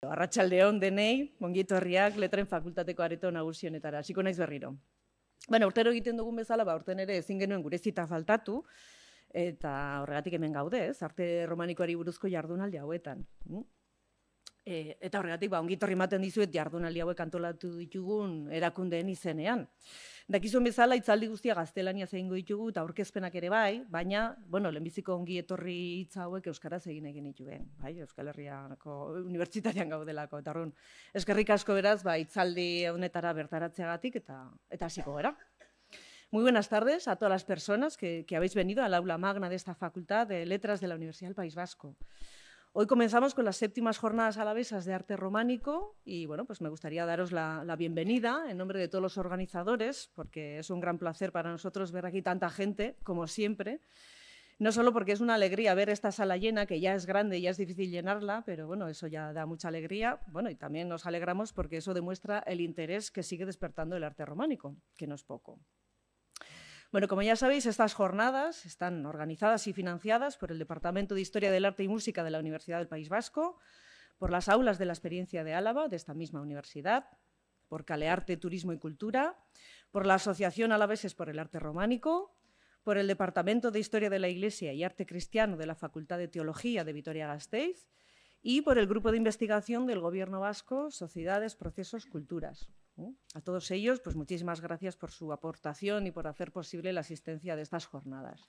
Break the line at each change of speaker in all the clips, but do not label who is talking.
Arratxalde hon denei, mongieto herriak, letren fakultateko areto nagusionetara, hasiko naiz berriro. Bueno, urtero egiten dugun bezala, ba, urten ere ezin genuen gure zita faltatu, eta horregatik hemen gaude, ez, arte romanikoari buruzko jardunaldi hauetan. Mm? E, eta horregatik, ba, ongitorri maten dizuet jardunaldi hauek antolatu ditugun erakundeen izenean. Dakizuen bezala, itzaldi guztia gaztelania egingo ditugu eta aurkezpenak ere bai, baina, bueno, lehenbiziko ongi etorri itzauek hauek Euskaraz egin egin dituen, bai, Euskal Herriako Unibertsitatean gaudelako, eta horren, eskerrik asko beraz, bai, itzaldi honetara bertaratzeagatik eta eta hasiko gara. Muy buenas tardes a todas las personas que, que habéis venido al aula magna de esta facultad de letras de la Universidad del País Vasco. Hoy comenzamos con las séptimas jornadas alavesas de arte románico y bueno, pues me gustaría daros la, bienvenida en nombre de todos los organizadores, porque es un gran placer para nosotros ver aquí tanta gente, como siempre. No solo porque es una alegría ver esta sala llena, que ya es grande y ya es difícil llenarla, pero bueno, eso ya da mucha alegría. Bueno, y también nos alegramos porque eso demuestra el interés que sigue despertando el arte románico, que no es poco. Bueno, como ya sabéis, estas jornadas están organizadas y financiadas por el Departamento de Historia del Arte y Música de la Universidad del País Vasco, por las aulas de la experiencia de Álava, de esta misma universidad, por Calearte Turismo y Cultura, por la Asociación Alaveses por el Arte Románico, por el Departamento de Historia de la Iglesia y Arte Cristiano de la Facultad de Teología de Vitoria-Gasteiz y por el grupo de investigación del Gobierno vasco, Sociedades, Procesos, Culturas. ¿eh? A todos ellos, pues muchísimas gracias por su aportación y por hacer posible la asistencia de estas jornadas.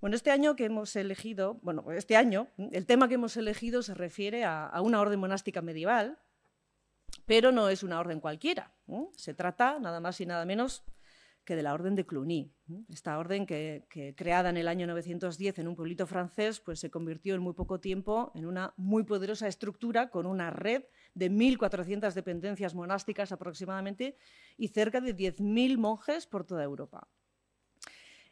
Bueno, este año que hemos elegido, bueno, este año, el tema que hemos elegido se refiere a, una orden monástica medieval, pero no es una orden cualquiera. ¿eh? Se trata, nada más y nada menos, que de la Orden de Cluny. Esta orden que, creada en el año 910 en un pueblito francés, pues se convirtió en muy poco tiempo en una muy poderosa estructura con una red de 1.400 dependencias monásticas aproximadamente y cerca de 10.000 monjes por toda Europa.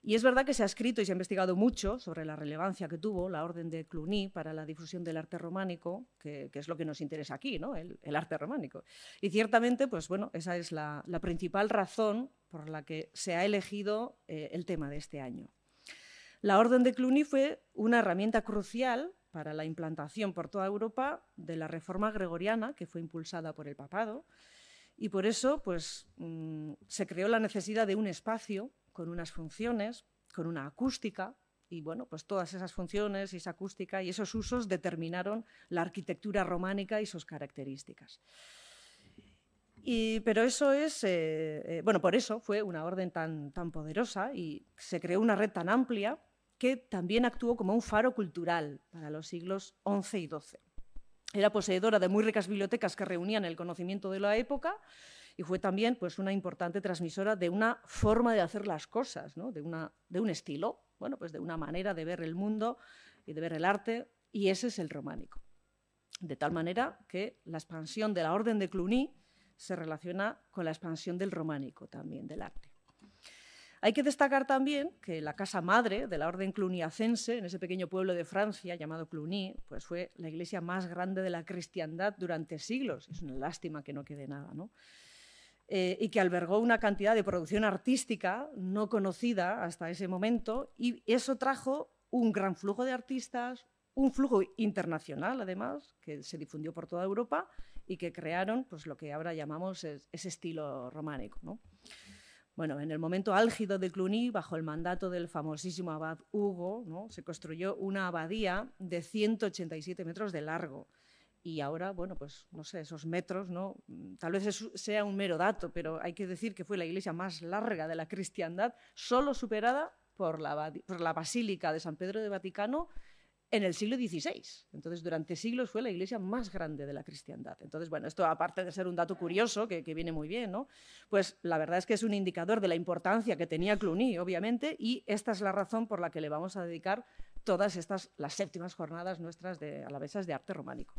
Y es verdad que se ha escrito y se ha investigado mucho sobre la relevancia que tuvo la Orden de Cluny para la difusión del arte románico, que, es lo que nos interesa aquí, ¿no? el, arte románico. Y ciertamente, pues bueno, esa es la, principal razón por la que se ha elegido eh, el tema de este año. La Orden de Cluny fue una herramienta crucial para la implantación por toda Europa de la reforma gregoriana que fue impulsada por el papado y por eso pues, mm, se creó la necesidad de un espacio con unas funciones, con una acústica, y bueno, pues todas esas funciones y esa acústica y esos usos determinaron la arquitectura románica y sus características. Y, pero eso es, eh, eh, bueno, por eso fue una orden tan, tan poderosa y se creó una red tan amplia que también actuó como un faro cultural para los siglos XI y XII. Era poseedora de muy ricas bibliotecas que reunían el conocimiento de la época y fue también pues, una importante transmisora de una forma de hacer las cosas, de, una, de un estilo, bueno, pues de una manera de ver el mundo y de ver el arte, y ese es el románico. De tal manera que la expansión de la Orden de Cluny se relaciona con la expansión del románico también, del arte. Hay que destacar también que la casa madre de la orden cluniacense, en ese pequeño pueblo de Francia llamado Cluny, pues fue la iglesia más grande de la cristiandad durante siglos. Es una lástima que no quede nada, ¿no? Eh, y que albergó una cantidad de producción artística no conocida hasta ese momento y eso trajo un gran flujo de artistas, un flujo internacional además, que se difundió por toda Europa y que crearon pues, lo que ahora llamamos ese estilo románico. Bueno, en el momento álgido de Cluny, bajo el mandato del famosísimo abad Hugo, se construyó una abadía de 187 metros de largo, y ahora, bueno, pues no sé, esos metros, ¿no? Mm, tal vez sea un mero dato, pero hay que decir que fue la iglesia más larga de la cristiandad, solo superada por la, por la Basílica de San Pedro de Vaticano en el siglo XVI. Entonces, durante siglos fue la iglesia más grande de la cristiandad. Entonces, bueno, esto aparte de ser un dato curioso, que, que viene muy bien, ¿no? Pues la verdad es que es un indicador de la importancia que tenía Cluny, obviamente, y esta es la razón por la que le vamos a dedicar todas estas, las séptimas jornadas nuestras de alavesas de arte románico.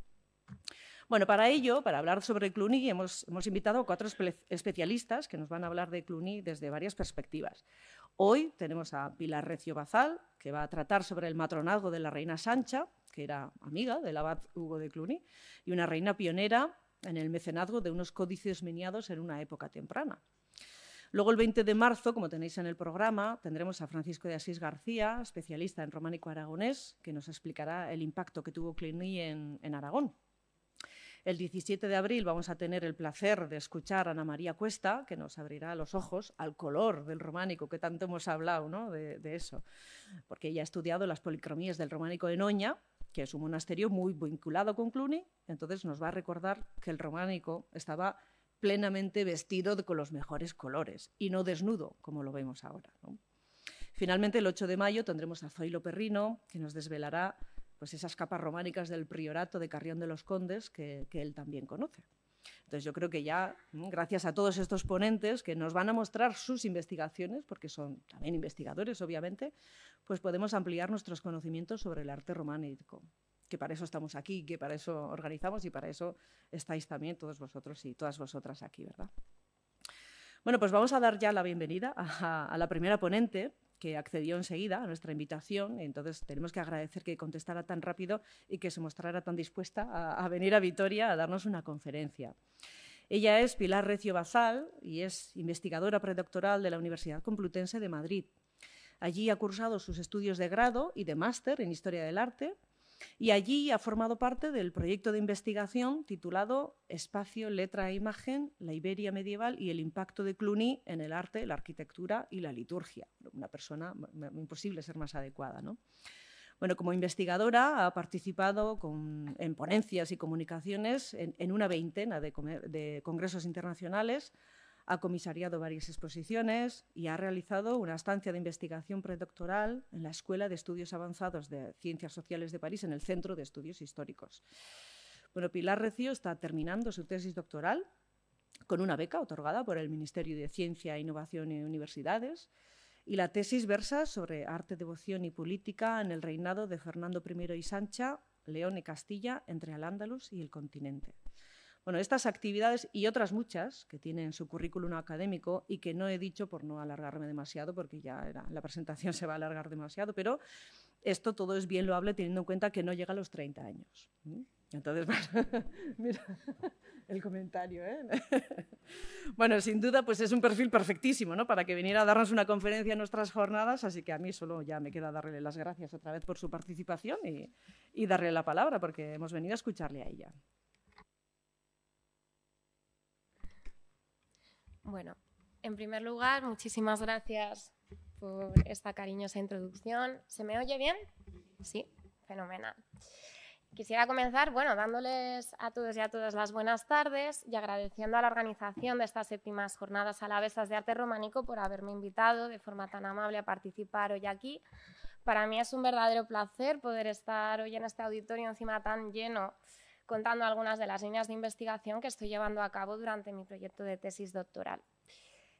Bueno, para ello, para hablar sobre Cluny, hemos, invitado a cuatro especialistas que nos van a hablar de Cluny desde varias perspectivas. Hoy tenemos a Pilar Recio Bazal, que va a tratar sobre el matronazgo de la reina Sancha, que era amiga del abad Hugo de Cluny, y una reina pionera en el mecenazgo de unos códices miniados en una época temprana. Luego, el 20 de marzo, como tenéis en el programa, tendremos a Francisco de Asís García, especialista en románico aragonés, que nos explicará el impacto que tuvo Cluny en Aragón. El 17 de abril vamos a tener el placer de escuchar a Ana María Cuesta, que nos abrirá los ojos al color del románico, que tanto hemos hablado ¿no? de, eso, porque ella ha estudiado las policromías del románico en Oña, que es un monasterio muy vinculado con Cluny, entonces nos va a recordar que el románico estaba plenamente vestido con los mejores colores y no desnudo, como lo vemos ahora. Finalmente, el 8 de mayo tendremos a Zoilo Perrino, que nos desvelará pues esas capas románicas del priorato de Carrión de los Condes que, él también conoce. Entonces yo creo que ya, mm, gracias a todos estos ponentes que nos van a mostrar sus investigaciones, porque son también investigadores, obviamente, pues podemos ampliar nuestros conocimientos sobre el arte románico, que para eso estamos aquí, que para eso organizamos y para eso estáis también todos vosotros y todas vosotras aquí, ¿verdad? Bueno, pues vamos a dar ya la bienvenida a la primera ponente, que accedió enseguida a nuestra invitación. Entonces, tenemos que agradecer que contestara tan rápido y que se mostrara tan dispuesta a, venir a Vitoria a darnos una conferencia. Ella es Pilar Recio Bazal y es investigadora predoctoral de la Universidad Complutense de Madrid. Allí ha cursado sus estudios de grado y de máster en Historia del Arte y allí ha formado parte del proyecto de investigación titulado Espacio, Letra e Imagen, la Iberia medieval y el impacto de Cluny en el arte, la arquitectura y la liturgia. Una persona imposible ser más adecuada. ¿no? Bueno, como investigadora ha participado con, en ponencias y comunicaciones en, una veintena de congresos internacionales, ha comisariado varias exposiciones y ha realizado una estancia de investigación predoctoral en la Escuela de Estudios Avanzados de Ciencias Sociales de París en el Centro de Estudios Históricos. Bueno, Pilar Recio está terminando su tesis doctoral con una beca otorgada por el Ministerio de Ciencia, Innovación y Universidades. Y la tesis versa sobre arte, devoción y política en el reinado de Fernando I y Sancha, León y Castilla entre al Andalus y el continente. Bueno, estas actividades y otras muchas que tienen su currículum académico y que no he dicho por no alargarme demasiado, porque ya era, la presentación se va a alargar demasiado, pero esto todo es bien loable teniendo en cuenta que no llega a los 30 años. Entonces, mira el comentario. ¿eh? Bueno, sin duda, pues es un perfil perfectísimo ¿no? para que viniera a darnos una conferencia en nuestras jornadas, así que a mí solo ya me queda darle las gracias otra vez por su participación y darle la palabra, porque hemos venido a escucharle a ella.
Bueno, en primer lugar, muchísimas gracias por esta cariñosa introducción. ¿Se me oye bien? Sí, fenomenal. Quisiera comenzar, bueno, dándoles a todos y a todas las buenas tardes y agradeciendo a la organización de estas séptimas jornadas alavesas de arte románico por haberme invitado de forma tan amable a participar hoy aquí. Para mí es un verdadero placer poder estar hoy en este auditorio encima tan lleno contando algunas de las líneas de investigación que estoy llevando a cabo durante mi proyecto de tesis doctoral.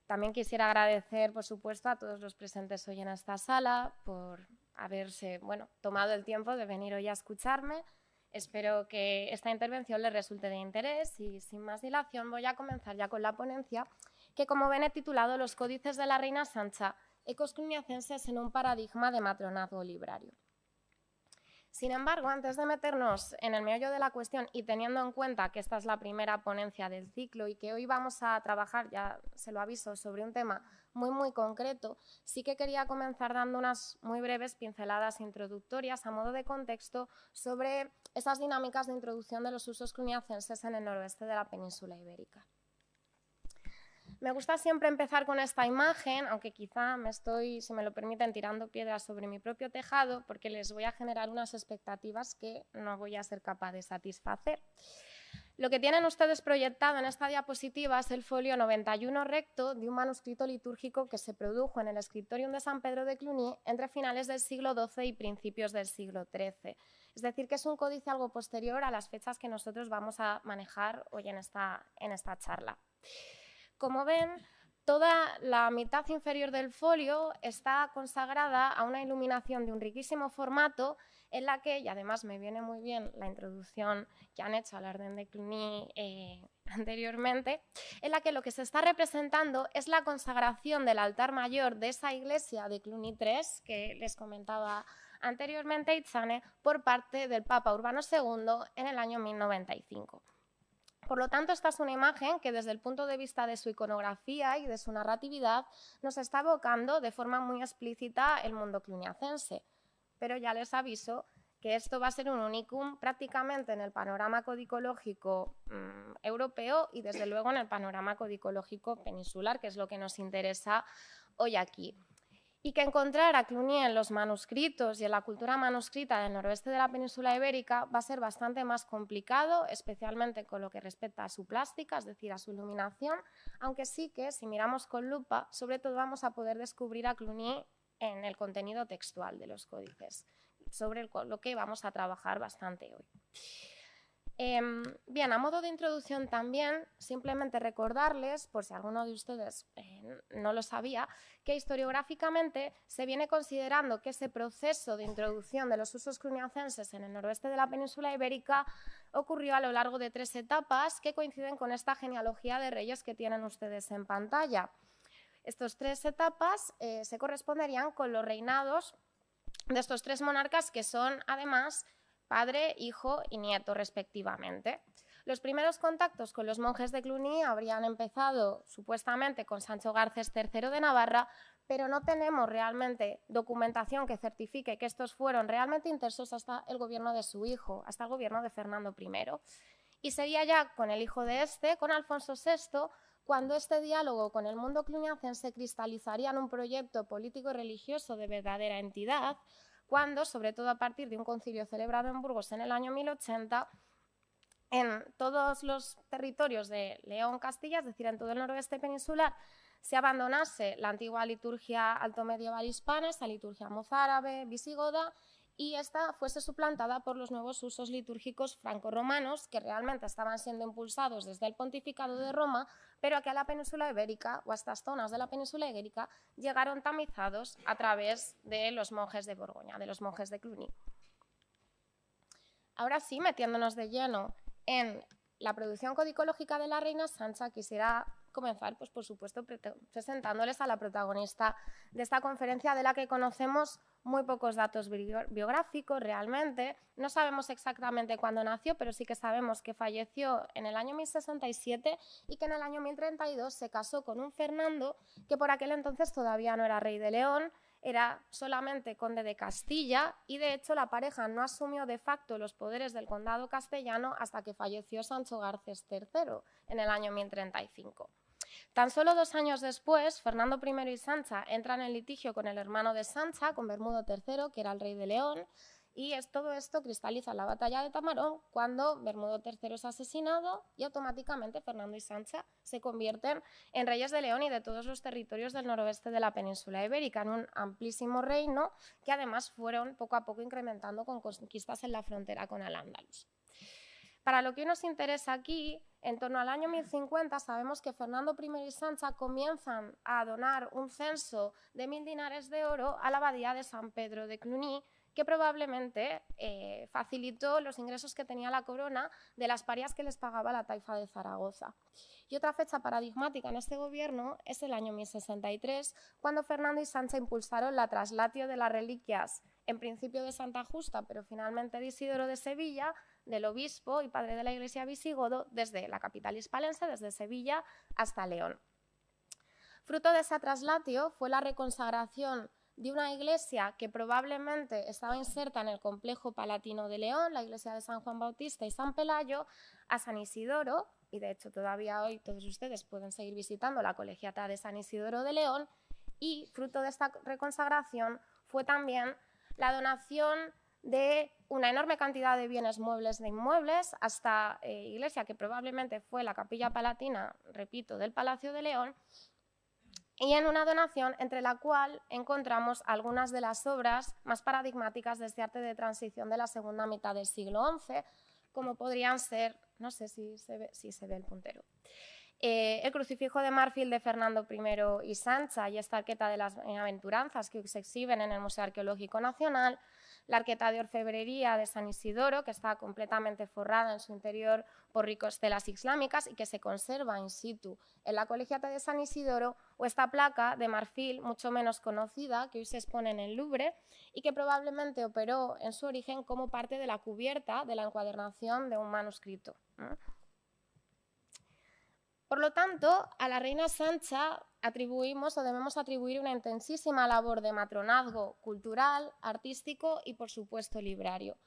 También quisiera agradecer, por supuesto, a todos los presentes hoy en esta sala por haberse bueno, tomado el tiempo de venir hoy a escucharme. Espero que esta intervención les resulte de interés y sin más dilación voy a comenzar ya con la ponencia que, como ven, he titulado Los códices de la Reina Sancha, ecos en un paradigma de matronazgo librario. Sin embargo, antes de meternos en el meollo de la cuestión y teniendo en cuenta que esta es la primera ponencia del ciclo y que hoy vamos a trabajar, ya se lo aviso, sobre un tema muy, muy concreto, sí que quería comenzar dando unas muy breves pinceladas introductorias a modo de contexto sobre esas dinámicas de introducción de los usos cluniacenses en el noroeste de la península ibérica. Me gusta siempre empezar con esta imagen, aunque quizá me estoy, si me lo permiten, tirando piedras sobre mi propio tejado, porque les voy a generar unas expectativas que no voy a ser capaz de satisfacer. Lo que tienen ustedes proyectado en esta diapositiva es el folio 91 recto de un manuscrito litúrgico que se produjo en el escritorium de San Pedro de Cluny entre finales del siglo XII y principios del siglo XIII. Es decir, que es un códice algo posterior a las fechas que nosotros vamos a manejar hoy en esta, en esta charla. Como ven, toda la mitad inferior del folio está consagrada a una iluminación de un riquísimo formato en la que, y además me viene muy bien la introducción que han hecho al orden de Cluny eh, anteriormente, en la que lo que se está representando es la consagración del altar mayor de esa iglesia de Cluny III, que les comentaba anteriormente Itzane, por parte del Papa Urbano II en el año 1095. Por lo tanto, esta es una imagen que desde el punto de vista de su iconografía y de su narratividad nos está evocando de forma muy explícita el mundo cluniacense. Pero ya les aviso que esto va a ser un unicum prácticamente en el panorama codicológico mm, europeo y desde luego en el panorama codicológico peninsular, que es lo que nos interesa hoy aquí y que encontrar a Cluny en los manuscritos y en la cultura manuscrita del noroeste de la península ibérica va a ser bastante más complicado, especialmente con lo que respecta a su plástica, es decir, a su iluminación, aunque sí que si miramos con lupa, sobre todo vamos a poder descubrir a Cluny en el contenido textual de los códices, sobre lo que vamos a trabajar bastante hoy. Em, bien, a modo de introducción también, simplemente recordarles, por si alguno de ustedes eh, no lo sabía, que historiográficamente se viene considerando que ese proceso de introducción de los usos cruniacenses en el noroeste de la península ibérica ocurrió a lo largo de tres etapas que coinciden con esta genealogía de reyes que tienen ustedes en pantalla. Estas tres etapas eh, se corresponderían con los reinados de estos tres monarcas que son, además, padre, hijo y nieto respectivamente. Los primeros contactos con los monjes de Cluny habrían empezado supuestamente con Sancho Garcés III de Navarra, pero no tenemos realmente documentación que certifique que estos fueron realmente intensos hasta el gobierno de su hijo, hasta el gobierno de Fernando I. Y sería ya con el hijo de este, con Alfonso VI, cuando este diálogo con el mundo cluniacense cristalizaría en un proyecto político religioso de verdadera entidad, cuando, sobre todo a partir de un concilio celebrado en Burgos en el año 1080, en todos los territorios de León, Castilla, es decir, en todo el noroeste peninsular, se abandonase la antigua liturgia alto medieval hispana, esa liturgia mozárabe, visigoda, y esta fuese suplantada por los nuevos usos litúrgicos franco-romanos que realmente estaban siendo impulsados desde el pontificado de Roma pero aquí a la península ibérica o a estas zonas de la península ibérica llegaron tamizados a través de los monjes de Borgoña, de los monjes de Cluny. Ahora sí, metiéndonos de lleno en la producción codicológica de la reina Sancha, quisiera comenzar, pues por supuesto, presentándoles a la protagonista de esta conferencia de la que conocemos muy pocos datos biográficos realmente. No sabemos exactamente cuándo nació, pero sí que sabemos que falleció en el año 1067 y que en el año 1032 se casó con un Fernando que por aquel entonces todavía no era rey de León, era solamente conde de Castilla y de hecho la pareja no asumió de facto los poderes del condado castellano hasta que falleció Sancho Garcés III en el año 1035. Tan solo dos años después, Fernando I y Sancha entran en litigio con el hermano de Sancha, con Bermudo III, que era el rey de León, y todo esto cristaliza la batalla de Tamarón cuando Bermudo III es asesinado y automáticamente Fernando y Sancha se convierten en reyes de León y de todos los territorios del noroeste de la península ibérica, en un amplísimo reino que además fueron poco a poco incrementando con conquistas en la frontera con al-Ándalus. Para lo que nos interesa aquí, en torno al año 1050 sabemos que Fernando I y Sancha comienzan a donar un censo de mil dinares de oro a la abadía de San Pedro de Cluny, que probablemente eh, facilitó los ingresos que tenía la corona de las parias que les pagaba la taifa de Zaragoza. Y otra fecha paradigmática en este gobierno es el año 1063, cuando Fernando y Sancha impulsaron la traslatio de las reliquias, en principio de Santa Justa, pero finalmente de Isidoro de Sevilla, del obispo y padre de la Iglesia visigodo desde la capital hispalense, desde Sevilla hasta León. Fruto de ese traslatio fue la reconsagración de una iglesia que probablemente estaba inserta en el complejo palatino de León, la iglesia de San Juan Bautista y San Pelayo, a San Isidoro, y de hecho todavía hoy todos ustedes pueden seguir visitando la colegiata de San Isidoro de León, y fruto de esta reconsagración fue también la donación de una enorme cantidad de bienes muebles de inmuebles hasta eh, iglesia que probablemente fue la capilla palatina, repito, del Palacio de León, y en una donación entre la cual encontramos algunas de las obras más paradigmáticas de este arte de transición de la segunda mitad del siglo XI, como podrían ser, no sé si se ve, el puntero, eh, el crucifijo de marfil de Fernando I y Sancha y esta arqueta de las aventuranzas que se exhiben en el Museo Arqueológico Nacional, la arqueta de orfebrería de San Isidoro, que está completamente forrada en su interior por ricos telas islámicas y que se conserva in situ en la colegiata de San Isidoro, o esta placa de marfil mucho menos conocida que hoy se expone en el Louvre y que probablemente operó en su origen como parte de la cubierta de la encuadernación de un manuscrito. Por lo tanto, a la reina Sancha atribuimos o debemos atribuir una intensísima labor de matronazgo cultural, artístico y, por supuesto, librario.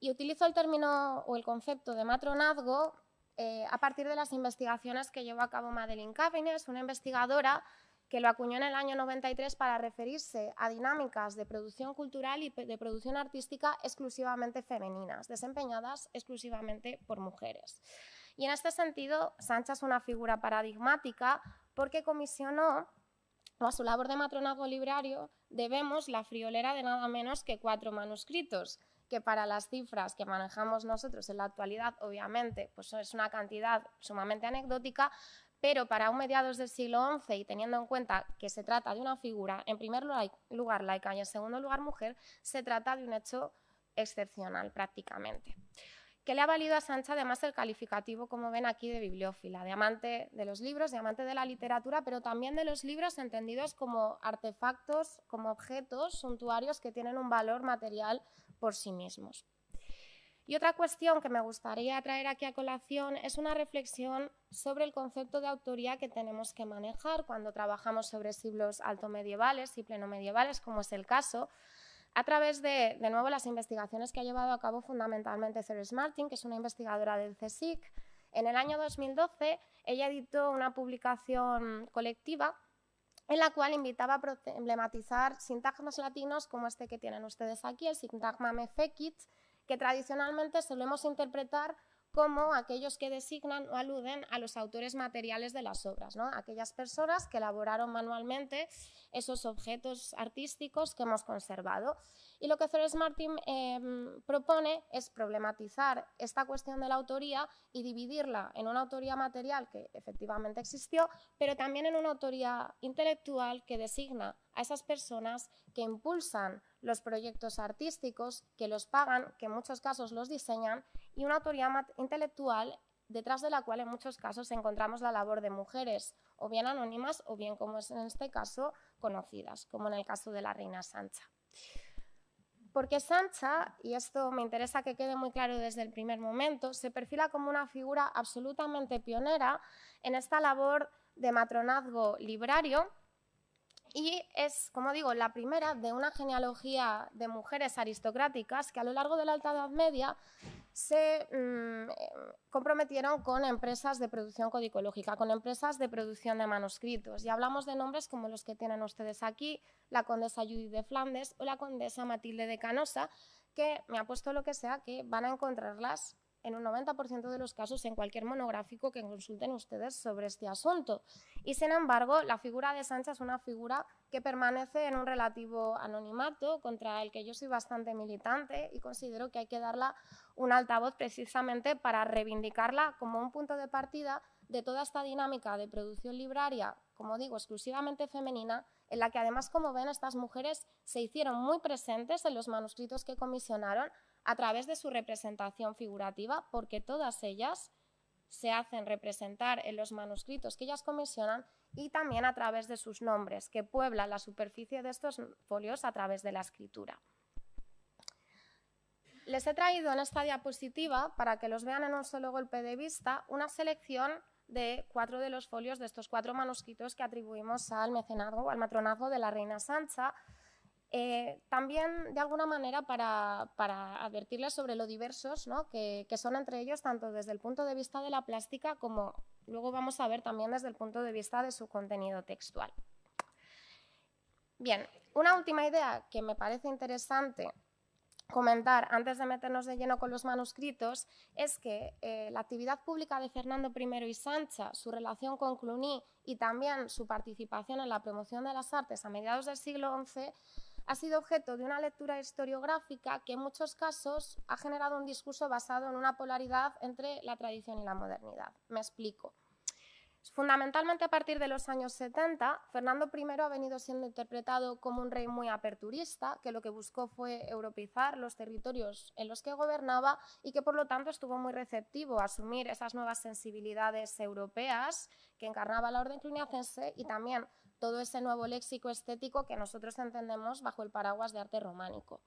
Y utilizo el término o el concepto de matronazgo eh, a partir de las investigaciones que llevó a cabo Madeline Cavines, una investigadora que lo acuñó en el año 93 para referirse a dinámicas de producción cultural y de producción artística exclusivamente femeninas, desempeñadas exclusivamente por mujeres. Y en este sentido, Sancha es una figura paradigmática porque comisionó a su labor de matronazgo librario debemos la friolera de nada menos que cuatro manuscritos, que para las cifras que manejamos nosotros en la actualidad, obviamente, pues es una cantidad sumamente anecdótica, pero para un mediados del siglo XI y teniendo en cuenta que se trata de una figura, en primer lugar laica y en segundo lugar mujer, se trata de un hecho excepcional prácticamente que le ha valido a Sancha además el calificativo, como ven aquí, de bibliófila, de amante de los libros, de amante de la literatura, pero también de los libros entendidos como artefactos, como objetos suntuarios que tienen un valor material por sí mismos. Y otra cuestión que me gustaría traer aquí a colación es una reflexión sobre el concepto de autoría que tenemos que manejar cuando trabajamos sobre siglos altomedievales y plenomedievales, como es el caso, a través de, de nuevo, las investigaciones que ha llevado a cabo fundamentalmente Ceres Martin, que es una investigadora del CSIC, en el año 2012 ella editó una publicación colectiva en la cual invitaba a problematizar sintagmas latinos como este que tienen ustedes aquí, el sintagma mefekit, que tradicionalmente solemos interpretar como aquellos que designan o aluden a los autores materiales de las obras, ¿no? aquellas personas que elaboraron manualmente esos objetos artísticos que hemos conservado. Y lo que Flores Martín em, propone es problematizar esta cuestión de la autoría y dividirla en una autoría material que efectivamente existió, pero también en una autoría intelectual que designa a esas personas que impulsan los proyectos artísticos, que los pagan, que en muchos casos los diseñan y una autoridad intelectual detrás de la cual en muchos casos encontramos la labor de mujeres, o bien anónimas o bien, como es en este caso, conocidas, como en el caso de la reina Sancha. Porque Sancha, y esto me interesa que quede muy claro desde el primer momento, se perfila como una figura absolutamente pionera en esta labor de matronazgo librario y es, como digo, la primera de una genealogía de mujeres aristocráticas que a lo largo de la Alta Edad Media se mm, eh, comprometieron con empresas de producción codicológica, con empresas de producción de manuscritos. Y hablamos de nombres como los que tienen ustedes aquí, la condesa Judith de Flandes o la condesa Matilde de Canosa, que me apuesto lo que sea que van a encontrarlas en un 90% de los casos en cualquier monográfico que consulten ustedes sobre este asunto. Y sin embargo, la figura de Sancha es una figura que permanece en un relativo anonimato contra el que yo soy bastante militante y considero que hay que darla un altavoz precisamente para reivindicarla como un punto de partida de toda esta dinámica de producción libraria, como digo, exclusivamente femenina, en la que además, como ven, estas mujeres se hicieron muy presentes en los manuscritos que comisionaron, a través de su representación figurativa, porque todas ellas se hacen representar en los manuscritos que ellas comisionan y también a través de sus nombres, que pueblan la superficie de estos folios a través de la escritura. Les he traído en esta diapositiva, para que los vean en un solo golpe de vista, una selección de cuatro de los folios de estos cuatro manuscritos que atribuimos al mecenazgo o al matronazgo de la reina Sancha, eh, también, de alguna manera, para, advertirles sobre lo diversos que, son entre ellos, tanto desde el punto de vista de la plástica como luego vamos a ver también desde el punto de vista de su contenido textual. Bien, una última idea que me parece interesante comentar antes de meternos de lleno con los manuscritos es que eh, la actividad pública de Fernando I y Sancha, su relación con Cluny y también su participación en la promoción de las artes a mediados del siglo XI ha sido objeto de una lectura historiográfica que en muchos casos ha generado un discurso basado en una polaridad entre la tradición y la modernidad. Me explico. Fundamentalmente a partir de los años 70, Fernando I ha venido siendo interpretado como un rey muy aperturista, que lo que buscó fue europeizar los territorios en los que gobernaba y que por lo tanto estuvo muy receptivo a asumir esas nuevas sensibilidades europeas que encarnaba la orden cluniacense y también todo ese nuevo léxico estético que nosotros entendemos bajo el paraguas de arte románico.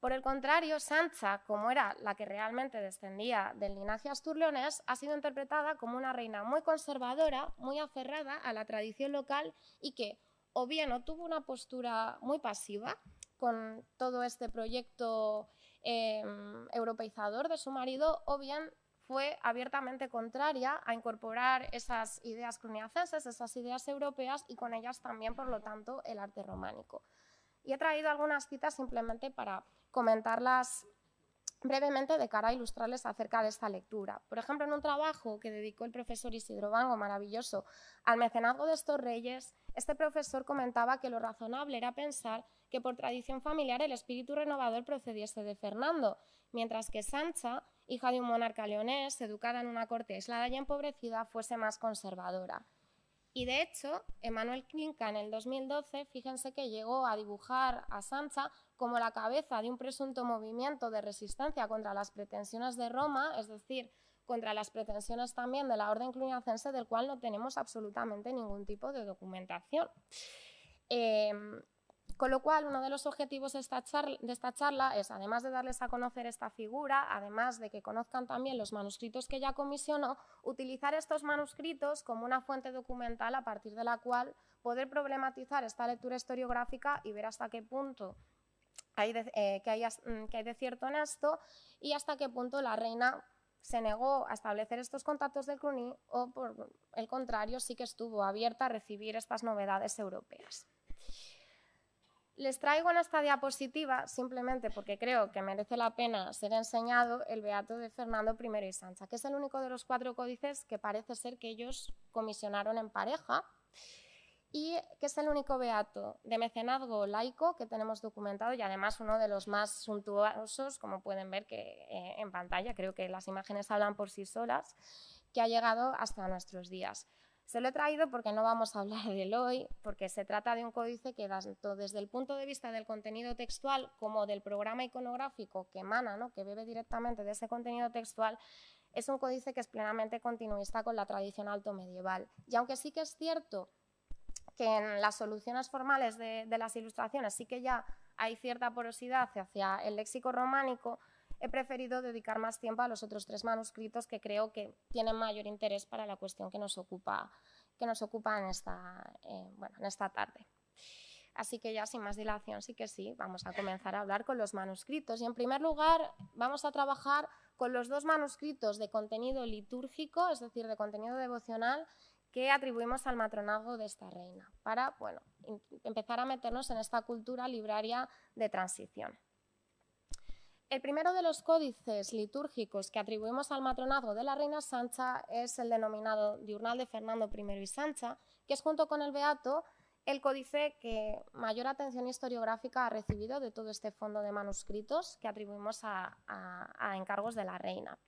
Por el contrario, Sancha, como era la que realmente descendía del linaje asturleonés, ha sido interpretada como una reina muy conservadora, muy aferrada a la tradición local y que o bien tuvo una postura muy pasiva con todo este proyecto eh, europeizador de su marido, o bien fue abiertamente contraria a incorporar esas ideas cruniacenses, esas ideas europeas y con ellas también, por lo tanto, el arte románico. Y he traído algunas citas simplemente para comentarlas brevemente de cara a ilustrarles acerca de esta lectura. Por ejemplo, en un trabajo que dedicó el profesor Isidro Bango, maravilloso, al mecenazgo de estos reyes, este profesor comentaba que lo razonable era pensar que por tradición familiar el espíritu renovador procediese de Fernando, mientras que Sancha hija de un monarca leonés, educada en una corte aislada y empobrecida, fuese más conservadora. Y de hecho, Emmanuel Quinca en el 2012, fíjense que llegó a dibujar a Sancha como la cabeza de un presunto movimiento de resistencia contra las pretensiones de Roma, es decir, contra las pretensiones también de la orden cluniacense, del cual no tenemos absolutamente ningún tipo de documentación. Em, con lo cual, uno de los objetivos de esta, charla, de es, además de darles a conocer esta figura, además de que conozcan también los manuscritos que ella comisionó, utilizar estos manuscritos como una fuente documental a partir de la cual poder problematizar esta lectura historiográfica y ver hasta qué punto hay de, eh, mm, que, hay, de cierto en esto y hasta qué punto la reina se negó a establecer estos contactos del CRUNY o, por el contrario, sí que estuvo abierta a recibir estas novedades europeas. Les traigo en esta diapositiva, simplemente porque creo que merece la pena ser enseñado, el Beato de Fernando I y Sancha, que es el único de los cuatro códices que parece ser que ellos comisionaron en pareja y que es el único beato de mecenazgo laico que tenemos documentado y además uno de los más suntuosos, como pueden ver que, eh, en pantalla, creo que las imágenes hablan por sí solas, que ha llegado hasta nuestros días. Se lo he traído porque no vamos a hablar del hoy, porque se trata de un códice que tanto desde el punto de vista del contenido textual como del programa iconográfico que emana, que bebe directamente de ese contenido textual, es un códice que es plenamente continuista con la tradición alto medieval. Y aunque sí que es cierto que en las soluciones formales de las ilustraciones sí que ya hay cierta porosidad hacia el léxico románico, he preferido dedicar más tiempo a los otros tres manuscritos que creo que tienen mayor interés para la cuestión que nos ocupa, que nos ocupa en, esta, eh, en esta tarde. Así que ya sin más dilación, sí que sí, vamos a comenzar a hablar con los manuscritos. Y en primer lugar, vamos a trabajar con los dos manuscritos de contenido litúrgico, es decir, de contenido devocional, que atribuimos al matronazgo de esta reina, para bueno, empezar a meternos en esta cultura libraria de transición. El primero de los códices litúrgicos que atribuimos al matronazgo de la reina Sancha es el denominado Diurnal de Fernando I y Sancha, que es junto con el Beato el códice que mayor atención historiográfica ha recibido de todo este fondo de manuscritos que atribuimos a, encargos de la reina.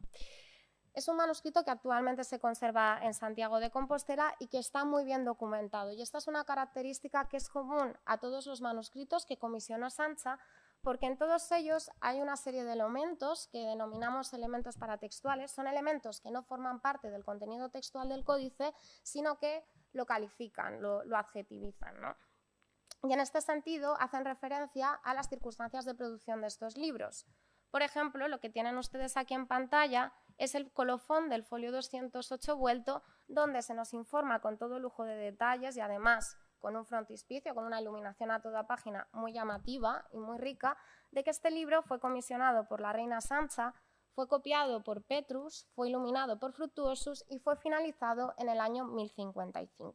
Es un manuscrito que actualmente se conserva en Santiago de Compostela y que está muy bien documentado. Y esta es una característica que es común a todos los manuscritos que comisionó Sancha porque en todos ellos hay una serie de elementos que denominamos elementos paratextuales. Son elementos que no forman parte del contenido textual del códice, sino que lo califican, lo, adjetivizan. Y en este sentido hacen referencia a las circunstancias de producción de estos libros. Por ejemplo, lo que tienen ustedes aquí en pantalla es el colofón del folio 208 vuelto, donde se nos informa con todo lujo de detalles y además con un frontispicio, con una iluminación a toda página muy llamativa y muy rica, de que este libro fue comisionado por la reina Sancha, fue copiado por Petrus, fue iluminado por Fructuosus y fue finalizado en el año 1055.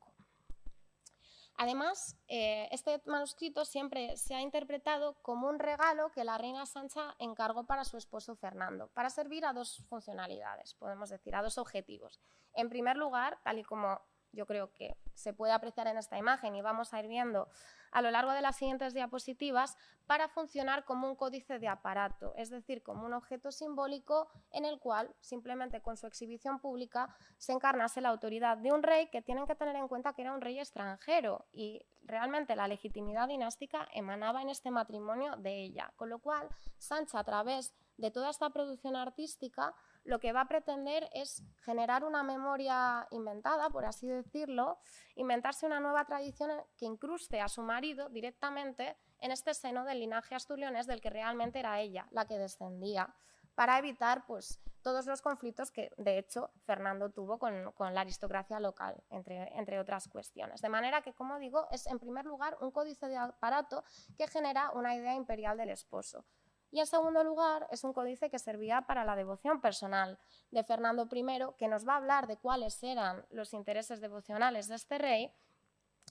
Además, eh, este manuscrito siempre se ha interpretado como un regalo que la reina Sancha encargó para su esposo Fernando, para servir a dos funcionalidades, podemos decir, a dos objetivos. En primer lugar, tal y como yo creo que se puede apreciar en esta imagen y vamos a ir viendo a lo largo de las siguientes diapositivas, para funcionar como un códice de aparato, es decir, como un objeto simbólico en el cual, simplemente con su exhibición pública, se encarnase la autoridad de un rey que tienen que tener en cuenta que era un rey extranjero y realmente la legitimidad dinástica emanaba en este matrimonio de ella. Con lo cual, Sancha, a través de toda esta producción artística, lo que va a pretender es generar una memoria inventada, por así decirlo, inventarse una nueva tradición que incruste a su marido directamente en este seno del linaje asturionés del que realmente era ella la que descendía, para evitar pues, todos los conflictos que, de hecho, Fernando tuvo con, la aristocracia local, entre, otras cuestiones. De manera que, como digo, es en primer lugar un códice de aparato que genera una idea imperial del esposo. Y en segundo lugar, es un códice que servía para la devoción personal de Fernando I, que nos va a hablar de cuáles eran los intereses devocionales de este rey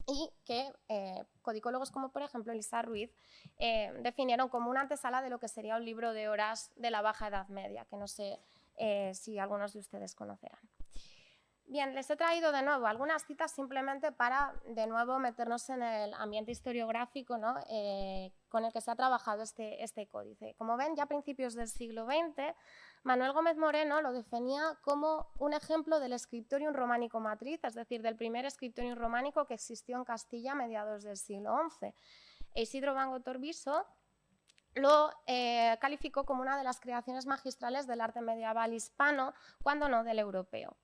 y que eh, codicólogos como por ejemplo Elisa Ruiz eh, definieron como una antesala de lo que sería un libro de horas de la Baja Edad Media, que no sé eh, si algunos de ustedes conocerán. Bien, les he traído de nuevo algunas citas simplemente para de nuevo meternos en el ambiente historiográfico eh, con el que se ha trabajado este, este, códice. Como ven, ya a principios del siglo XX, Manuel Gómez Moreno lo definía como un ejemplo del scriptorium románico matriz, es decir, del primer scriptorium románico que existió en Castilla a mediados del siglo XI. Isidro Bango lo eh, calificó como una de las creaciones magistrales del arte medieval hispano, cuando no del europeo.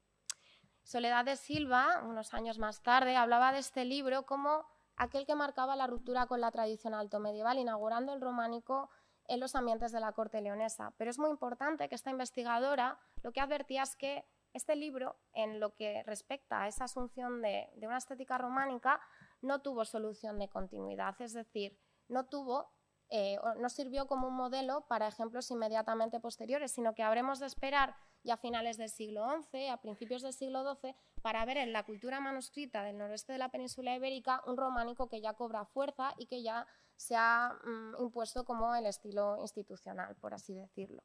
Soledad de Silva, unos años más tarde, hablaba de este libro como aquel que marcaba la ruptura con la tradición altomedieval, inaugurando el románico en los ambientes de la corte leonesa. Pero es muy importante que esta investigadora lo que advertía es que este libro, en lo que respecta a esa asunción de, una estética románica, no tuvo solución de continuidad, es decir, no tuvo eh, no sirvió como un modelo para ejemplos inmediatamente posteriores, sino que habremos de esperar y a finales del siglo XI, a principios del siglo XII, para ver en la cultura manuscrita del noroeste de la península ibérica un románico que ya cobra fuerza y que ya se ha mm, impuesto como el estilo institucional, por así decirlo.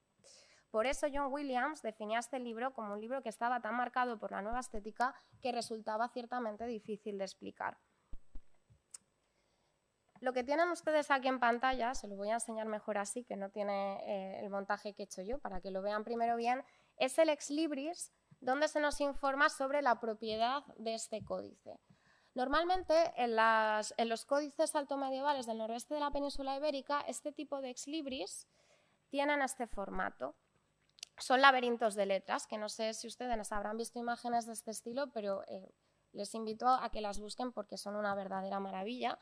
Por eso John Williams definía este libro como un libro que estaba tan marcado por la nueva estética que resultaba ciertamente difícil de explicar. Lo que tienen ustedes aquí en pantalla, se lo voy a enseñar mejor así, que no tiene eh, el montaje que he hecho yo, para que lo vean primero bien, es el ex libris donde se nos informa sobre la propiedad de este códice. Normalmente en, los códices altomedievales del noroeste de la península ibérica, este tipo de ex libris tienen este formato. Son laberintos de letras, que no sé si ustedes habrán visto imágenes de este estilo, pero eh, les invito a que las busquen porque son una verdadera maravilla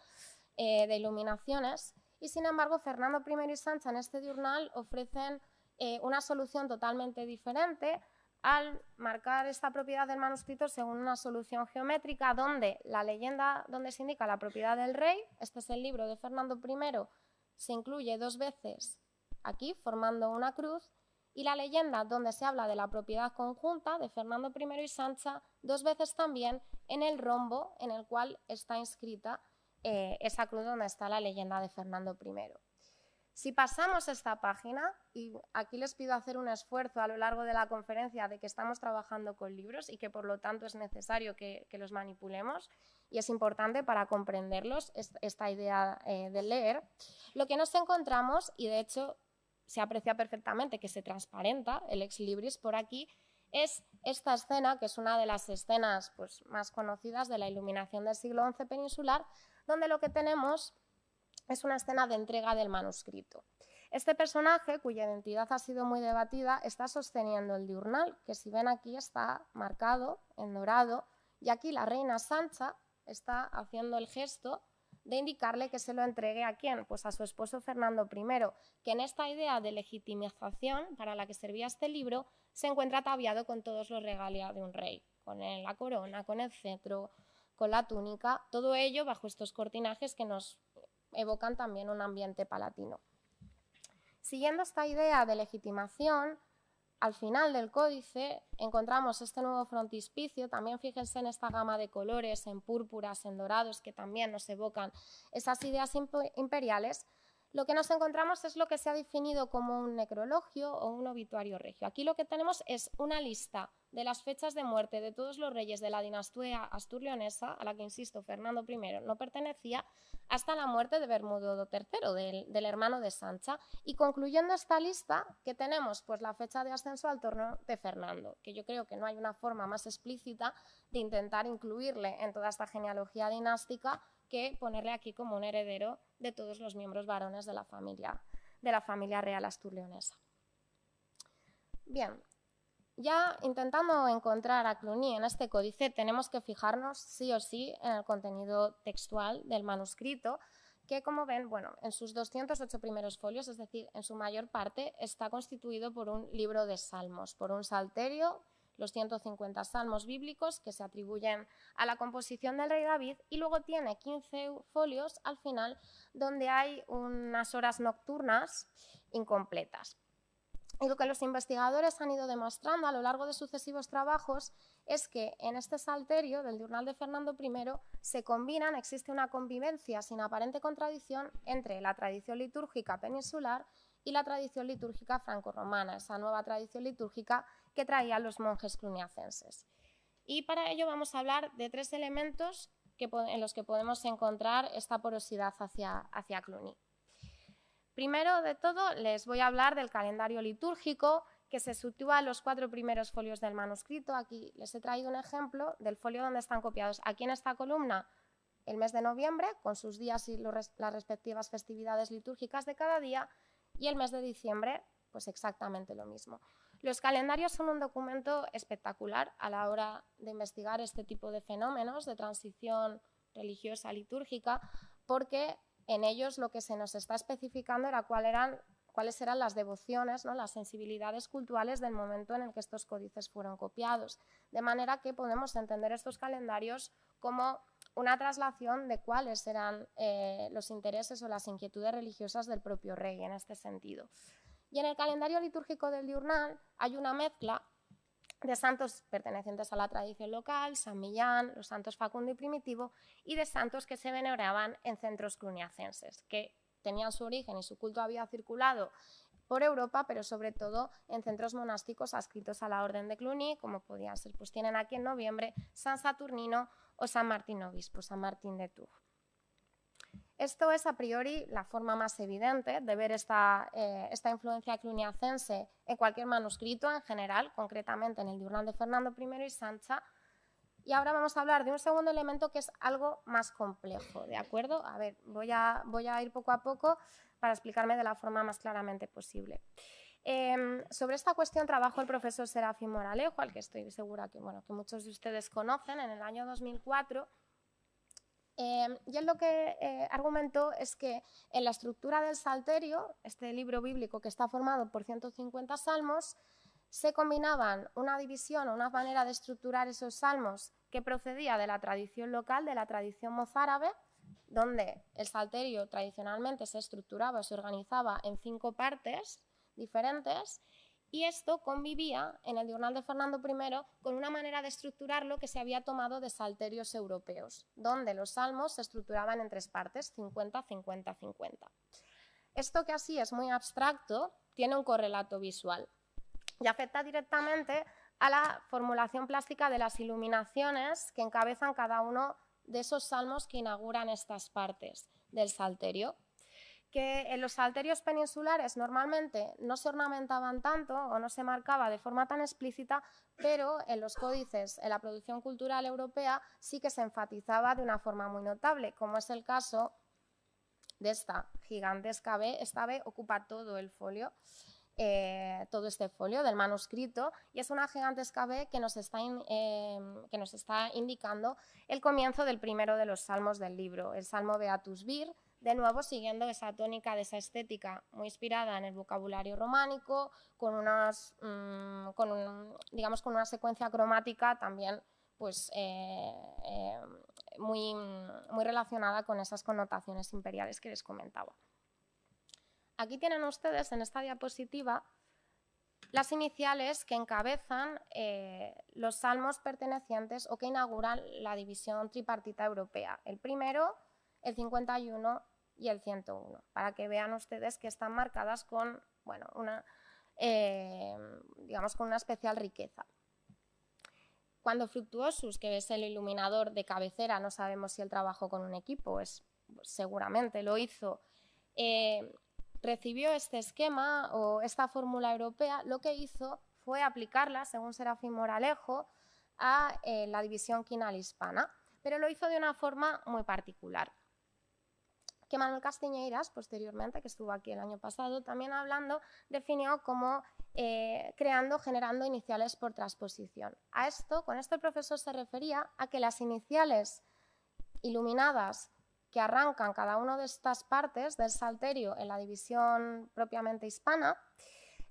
eh, de iluminaciones. Y sin embargo, Fernando I y Sancha en este diurnal ofrecen eh, una solución totalmente diferente al marcar esta propiedad del manuscrito según una solución geométrica donde la leyenda donde se indica la propiedad del rey, este es el libro de Fernando I, se incluye dos veces aquí formando una cruz y la leyenda donde se habla de la propiedad conjunta de Fernando I y Sancha dos veces también en el rombo en el cual está inscrita eh, esa cruz donde está la leyenda de Fernando I. Si pasamos esta página, y aquí les pido hacer un esfuerzo a lo largo de la conferencia de que estamos trabajando con libros y que por lo tanto es necesario que, los manipulemos y es importante para comprenderlos esta idea eh, de leer, lo que nos encontramos, y de hecho se aprecia perfectamente que se transparenta el ex libris por aquí, es esta escena, que es una de las escenas pues, más conocidas de la iluminación del siglo XI peninsular, donde lo que tenemos es una escena de entrega del manuscrito. Este personaje, cuya identidad ha sido muy debatida, está sosteniendo el diurnal, que si ven aquí está marcado en dorado, y aquí la reina Sancha está haciendo el gesto de indicarle que se lo entregue a quién, pues a su esposo Fernando I, que en esta idea de legitimización para la que servía este libro se encuentra ataviado con todos los regalia de un rey, con la corona, con el cetro, con la túnica, todo ello bajo estos cortinajes que nos evocan también un ambiente palatino. Siguiendo esta idea de legitimación, al final del códice encontramos este nuevo frontispicio, también fíjense en esta gama de colores, en púrpuras, en dorados, que también nos evocan esas ideas imperiales, lo que nos encontramos es lo que se ha definido como un necrologio o un obituario regio. Aquí lo que tenemos es una lista de las fechas de muerte de todos los reyes de la dinastía asturleonesa, a la que, insisto, Fernando I no pertenecía, hasta la muerte de Bermudo III, del, hermano de Sancha. Y concluyendo esta lista, que tenemos pues la fecha de ascenso al torno de Fernando, que yo creo que no hay una forma más explícita de intentar incluirle en toda esta genealogía dinástica que ponerle aquí como un heredero de todos los miembros varones de la familia, de la familia real asturleonesa. Bien, ya intentando encontrar a Cluny en este códice, tenemos que fijarnos sí o sí en el contenido textual del manuscrito, que como ven, bueno, en sus 208 primeros folios, es decir, en su mayor parte, está constituido por un libro de salmos, por un salterio los 150 salmos bíblicos que se atribuyen a la composición del rey David y luego tiene 15 folios al final donde hay unas horas nocturnas incompletas. Y lo que los investigadores han ido demostrando a lo largo de sucesivos trabajos es que en este salterio del diurnal de Fernando I se combinan, existe una convivencia sin aparente contradicción entre la tradición litúrgica peninsular y la tradición litúrgica franco-romana, esa nueva tradición litúrgica que traían los monjes cluniacenses. Y para ello vamos a hablar de tres elementos en los que podemos encontrar esta porosidad hacia, hacia Cluny. Primero de todo, les voy a hablar del calendario litúrgico que se sitúa en los cuatro primeros folios del manuscrito. Aquí les he traído un ejemplo del folio donde están copiados. Aquí en esta columna, el mes de noviembre, con sus días y las respectivas festividades litúrgicas de cada día, y el mes de diciembre, pues exactamente lo mismo. Los calendarios son un documento espectacular a la hora de investigar este tipo de fenómenos de transición religiosa litúrgica, porque en ellos lo que se nos está especificando era cuáles eran las devociones, ¿no? las sensibilidades culturales del momento en el que estos códices fueron copiados. De manera que podemos entender estos calendarios como una traslación de cuáles eran eh, los intereses o las inquietudes religiosas del propio rey en este sentido. Y en el calendario litúrgico del diurnal hay una mezcla de santos pertenecientes a la tradición local, San Millán, los santos Facundo y Primitivo, y de santos que se veneraban en centros cluniacenses, que tenían su origen y su culto había circulado por Europa, pero sobre todo en centros monásticos adscritos a la Orden de Cluny, como podían ser, pues tienen aquí en noviembre San Saturnino o San Martín Obispo, San Martín de Tours. Esto es a priori la forma más evidente de ver eh, esta, influencia cluniacense en cualquier manuscrito en general, concretamente en el diurnal de Fernando I y Sancha. Y ahora vamos a hablar de un segundo elemento que es algo más complejo, ¿de acuerdo? A ver, voy a ir poco a poco para explicarme de la forma más claramente posible. Em, sobre esta cuestión trabajó el profesor Serafín Moralejo, al que estoy segura que, que muchos de ustedes conocen, en el año 2004. Em, y él lo que eh, argumentó es que en la estructura del Salterio, este libro bíblico que está formado por 150 salmos, se combinaban una división o una manera de estructurar esos salmos que procedía de la tradición local, de la tradición mozárabe, donde el Salterio tradicionalmente se estructuraba, se organizaba en cinco partes, diferentes. Y esto convivía en el diurnal de Fernando I con una manera de estructurar lo que se había tomado de salterios europeos, donde los salmos se estructuraban en tres partes, 50, 50, 50. Esto que así es muy abstracto tiene un correlato visual y afecta directamente a la formulación plástica de las iluminaciones que encabezan cada uno de esos salmos que inauguran estas partes del salterio que en los salterios peninsulares normalmente no se ornamentaban tanto o no se marcaba de forma tan explícita, pero en los códices, en la producción cultural europea, sí que se enfatizaba de una forma muy notable, como es el caso de esta gigantesca B. Esta B ocupa todo el folio. Eh, todo este folio del manuscrito y es una gigantesca B que nos, está em, que nos está indicando el comienzo del primero de los salmos del libro, el Salmo Beatus Vir, de nuevo siguiendo esa tónica de esa estética muy inspirada en el vocabulario románico, con, unas, mm, digamos, con una secuencia cromática también pues, eh, eh, muy, muy relacionada con esas connotaciones imperiales que les comentaba. Aquí tienen ustedes en esta diapositiva las iniciales que encabezan eh, los salmos pertenecientes o que inauguran la división tripartita europea. El primero, el 51 y el 101, para que vean ustedes que están marcadas con, bueno, una, eh, digamos, con una especial riqueza. Cuando Fructuosus, que es el iluminador de cabecera, no sabemos si él trabajó con un equipo, es, seguramente lo hizo, eh, recibió este esquema o esta fórmula europea, lo que hizo fue aplicarla, según Serafín Moralejo, a eh, la división quinal hispana, pero lo hizo de una forma muy particular que Manuel Castiñeiras, posteriormente, que estuvo aquí el año pasado, también hablando, definió como eh, creando, generando iniciales por transposición. A esto, con esto el profesor se refería a que las iniciales iluminadas que arrancan cada una de estas partes del salterio en la división propiamente hispana,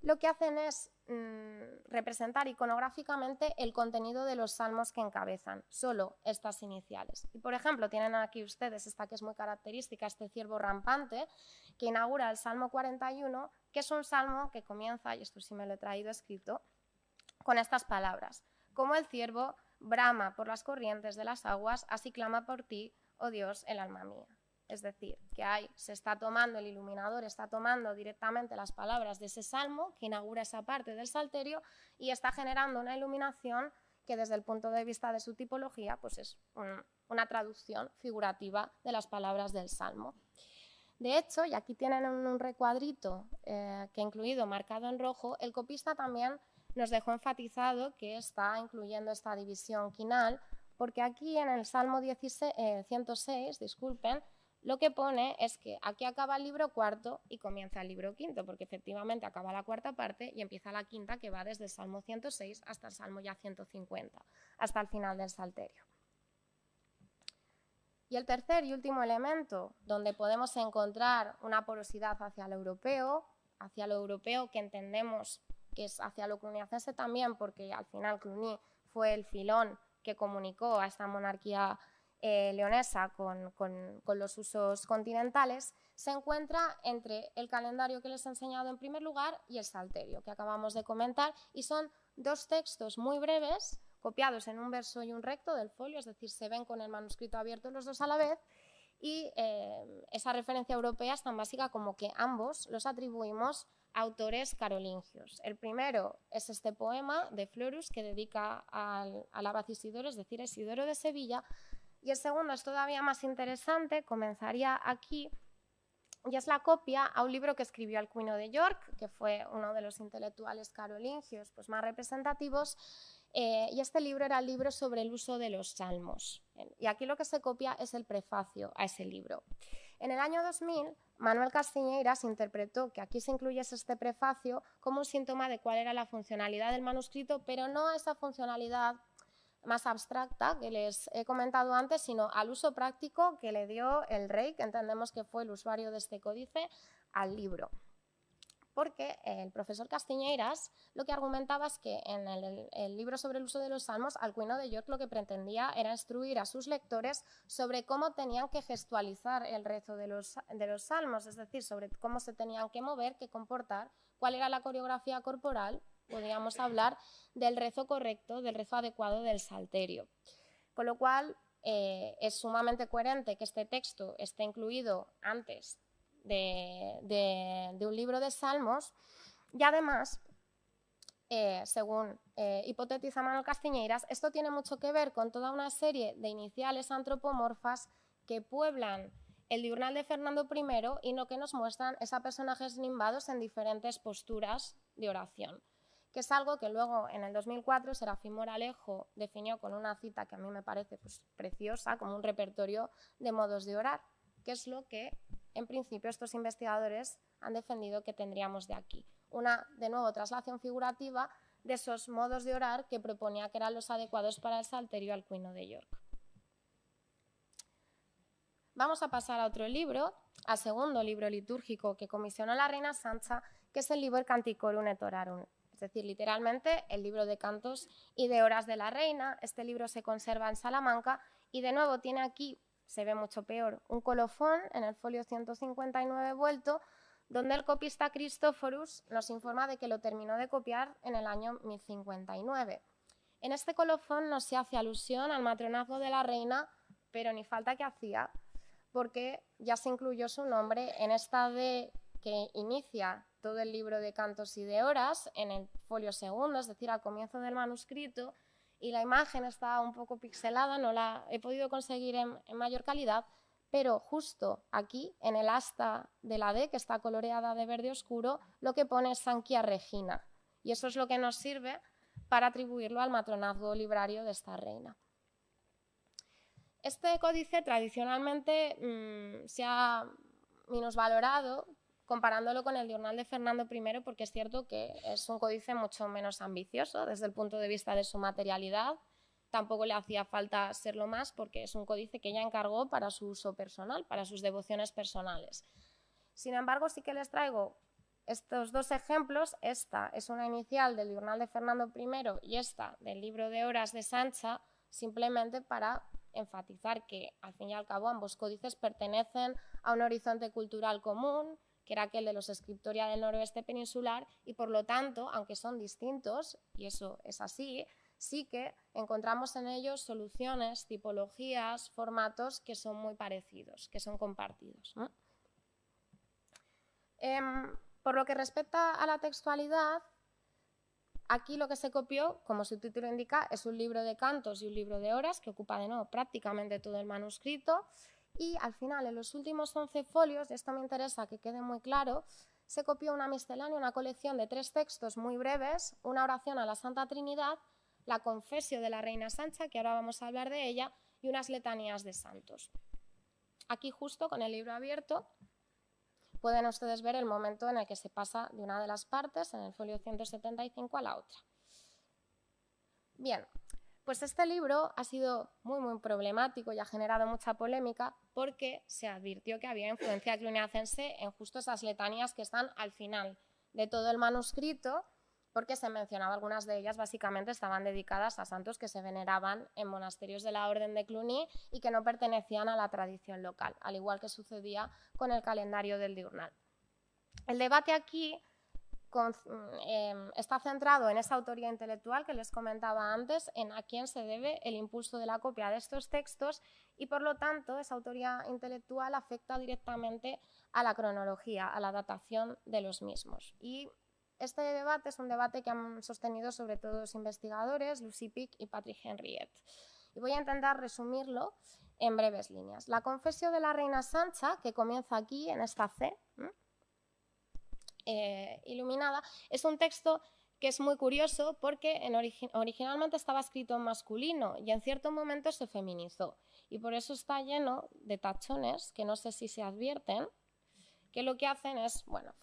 lo que hacen es mm, representar iconográficamente el contenido de los salmos que encabezan, solo estas iniciales. Y por ejemplo, tienen aquí ustedes esta que es muy característica, este ciervo rampante, que inaugura el Salmo 41, que es un salmo que comienza, y esto sí me lo he traído escrito, con estas palabras. Como el ciervo brama por las corrientes de las aguas, así clama por ti, oh Dios, el alma mía. Es decir, que hay se está tomando, el iluminador está tomando directamente las palabras de ese salmo que inaugura esa parte del salterio y está generando una iluminación que desde el punto de vista de su tipología pues es una traducción figurativa de las palabras del salmo. De hecho, y aquí tienen un recuadrito eh, que he incluido marcado en rojo, el copista también nos dejó enfatizado que está incluyendo esta división quinal, porque aquí en el Salmo 106, eh, disculpen, lo que pone es que aquí acaba el libro cuarto y comienza el libro quinto, porque efectivamente acaba la cuarta parte y empieza la quinta que va desde el Salmo 106 hasta el Salmo ya 150, hasta el final del Salterio. Y el tercer y último elemento, donde podemos encontrar una porosidad hacia lo europeo, hacia lo europeo que entendemos que es hacia lo cluniacense también, porque al final Cluny fue el filón que comunicó a esta monarquía eh, leonesa con, los usos continentales se encuentra entre el calendario que les he enseñado en primer lugar y el salterio que acabamos de comentar y son dos textos muy breves copiados en un verso y un recto del folio, es decir, se ven con el manuscrito abierto los dos a la vez y eh, esa referencia europea es tan básica como que ambos los atribuimos a autores carolingios. El primero es este poema de Florus que dedica al, al abad Isidoro, es decir, a Isidoro de Sevilla, y el segundo es todavía más interesante, comenzaría aquí, y es la copia a un libro que escribió Alcuino de York, que fue uno de los intelectuales carolingios pues, más representativos, eh, y este libro era el libro sobre el uso de los salmos. Y aquí lo que se copia es el prefacio a ese libro. En el año 2000, Manuel Castiñeiras interpretó que aquí se incluyese este prefacio como un síntoma de cuál era la funcionalidad del manuscrito, pero no esa funcionalidad más abstracta que les he comentado antes, sino al uso práctico que le dio el rey, que entendemos que fue el usuario de este códice, al libro. Porque el profesor Castiñeiras lo que argumentaba es que en el, libro sobre el uso de los salmos, Alcuino de York lo que pretendía era instruir a sus lectores sobre cómo tenían que gestualizar el rezo de los, de los salmos, es decir, sobre cómo se tenían que mover, qué comportar, cuál era la coreografía corporal podríamos hablar del rezo correcto, del rezo adecuado del salterio. Con lo cual, eh, es sumamente coherente que este texto esté incluido antes de, un libro de salmos y además eh, según eh, hipotetiza Manuel Castiñeiras, esto tiene mucho que ver con toda una serie de iniciales antropomorfas que pueblan el diurnal de Fernando I y lo que nos muestran a personajes nimbados en diferentes posturas de oración que es algo que luego en el 2004 Serafín Moralejo definió con una cita que a mí me parece pues, preciosa, como un repertorio de modos de orar, que es lo que en principio estos investigadores han defendido que tendríamos de aquí. Una, de nuevo, traslación figurativa de esos modos de orar que proponía que eran los adecuados para el Salterio Alcuino de York. Vamos a pasar a otro libro, al segundo libro litúrgico que comisionó la reina Sancha, que es el libro Canticorum et Orarum, es decir, literalmente el libro de cantos y de horas de la reina. Este libro se conserva en Salamanca y de nuevo tiene aquí, se ve mucho peor, un colofón en el folio 159 vuelto, donde el copista Christophorus nos informa de que lo terminó de copiar en el año 1059. En este colofón no se hace alusión al matronazgo de la reina, pero ni falta que hacía, porque ya se incluyó su nombre en esta de que inicia todo el libro de cantos y de horas en el folio segundo, es decir, al comienzo del manuscrito, y la imagen está un poco pixelada, no la he podido conseguir en, mayor calidad, pero justo aquí, en el asta de la D, que está coloreada de verde oscuro, lo que pone es Sanquia Regina, y eso es lo que nos sirve para atribuirlo al matronazgo librario de esta reina. Este códice tradicionalmente mm, se ha menos valorado, comparándolo con el diurnal de Fernando I, porque es cierto que es un códice mucho menos ambicioso desde el punto de vista de su materialidad. Tampoco le hacía falta serlo más porque es un códice que ella encargó para su uso personal, para sus devociones personales. Sin embargo, sí que les traigo estos dos ejemplos. Esta es una inicial del diurnal de Fernando I y esta del libro de horas de Sancha, simplemente para enfatizar que al fin y al cabo ambos códices pertenecen a un horizonte cultural común, que era aquel de los escritorios del noroeste peninsular, y por lo tanto, aunque son distintos, y eso es así, sí que encontramos en ellos soluciones, tipologías, formatos que son muy parecidos, que son compartidos. Em, por lo que respecta a la textualidad, Aquí lo que se copió, como su título indica, es un libro de cantos y un libro de horas que ocupa de nuevo prácticamente todo el manuscrito. Y al final, en los últimos 11 folios, esto me interesa que quede muy claro, se copió una miscelánea, una colección de tres textos muy breves, una oración a la Santa Trinidad, la confesio de la Reina Sancha, que ahora vamos a hablar de ella, y unas letanías de santos. Aquí justo con el libro abierto pueden ustedes ver el momento en el que se pasa de una de las partes, en el folio 175, a la otra. Bien, pues este libro ha sido muy, muy problemático y ha generado mucha polémica porque se advirtió que había influencia cluniacense en justo esas letanías que están al final de todo el manuscrito, porque se mencionaba algunas de ellas básicamente estaban dedicadas a santos que se veneraban en monasterios de la Orden de Cluny y que no pertenecían a la tradición local, al igual que sucedía con el calendario del diurnal. El debate aquí Em, está centrado en esa autoría intelectual que les comentaba antes, en a quién se debe el impulso de la copia de estos textos y por lo tanto esa autoría intelectual afecta directamente a la cronología, a la datación de los mismos. Y este debate es un debate que han sostenido sobre todo los investigadores Lucy Pick y Patrick Henriette. Y voy a intentar resumirlo en breves líneas. La confesión de la reina Sancha, que comienza aquí, en esta C, eh, iluminada, es un texto que es muy curioso porque en originalmente estaba escrito en masculino y en cierto momento se feminizó. Y por eso está lleno de tachones que no sé si se advierten, que lo que hacen es bueno,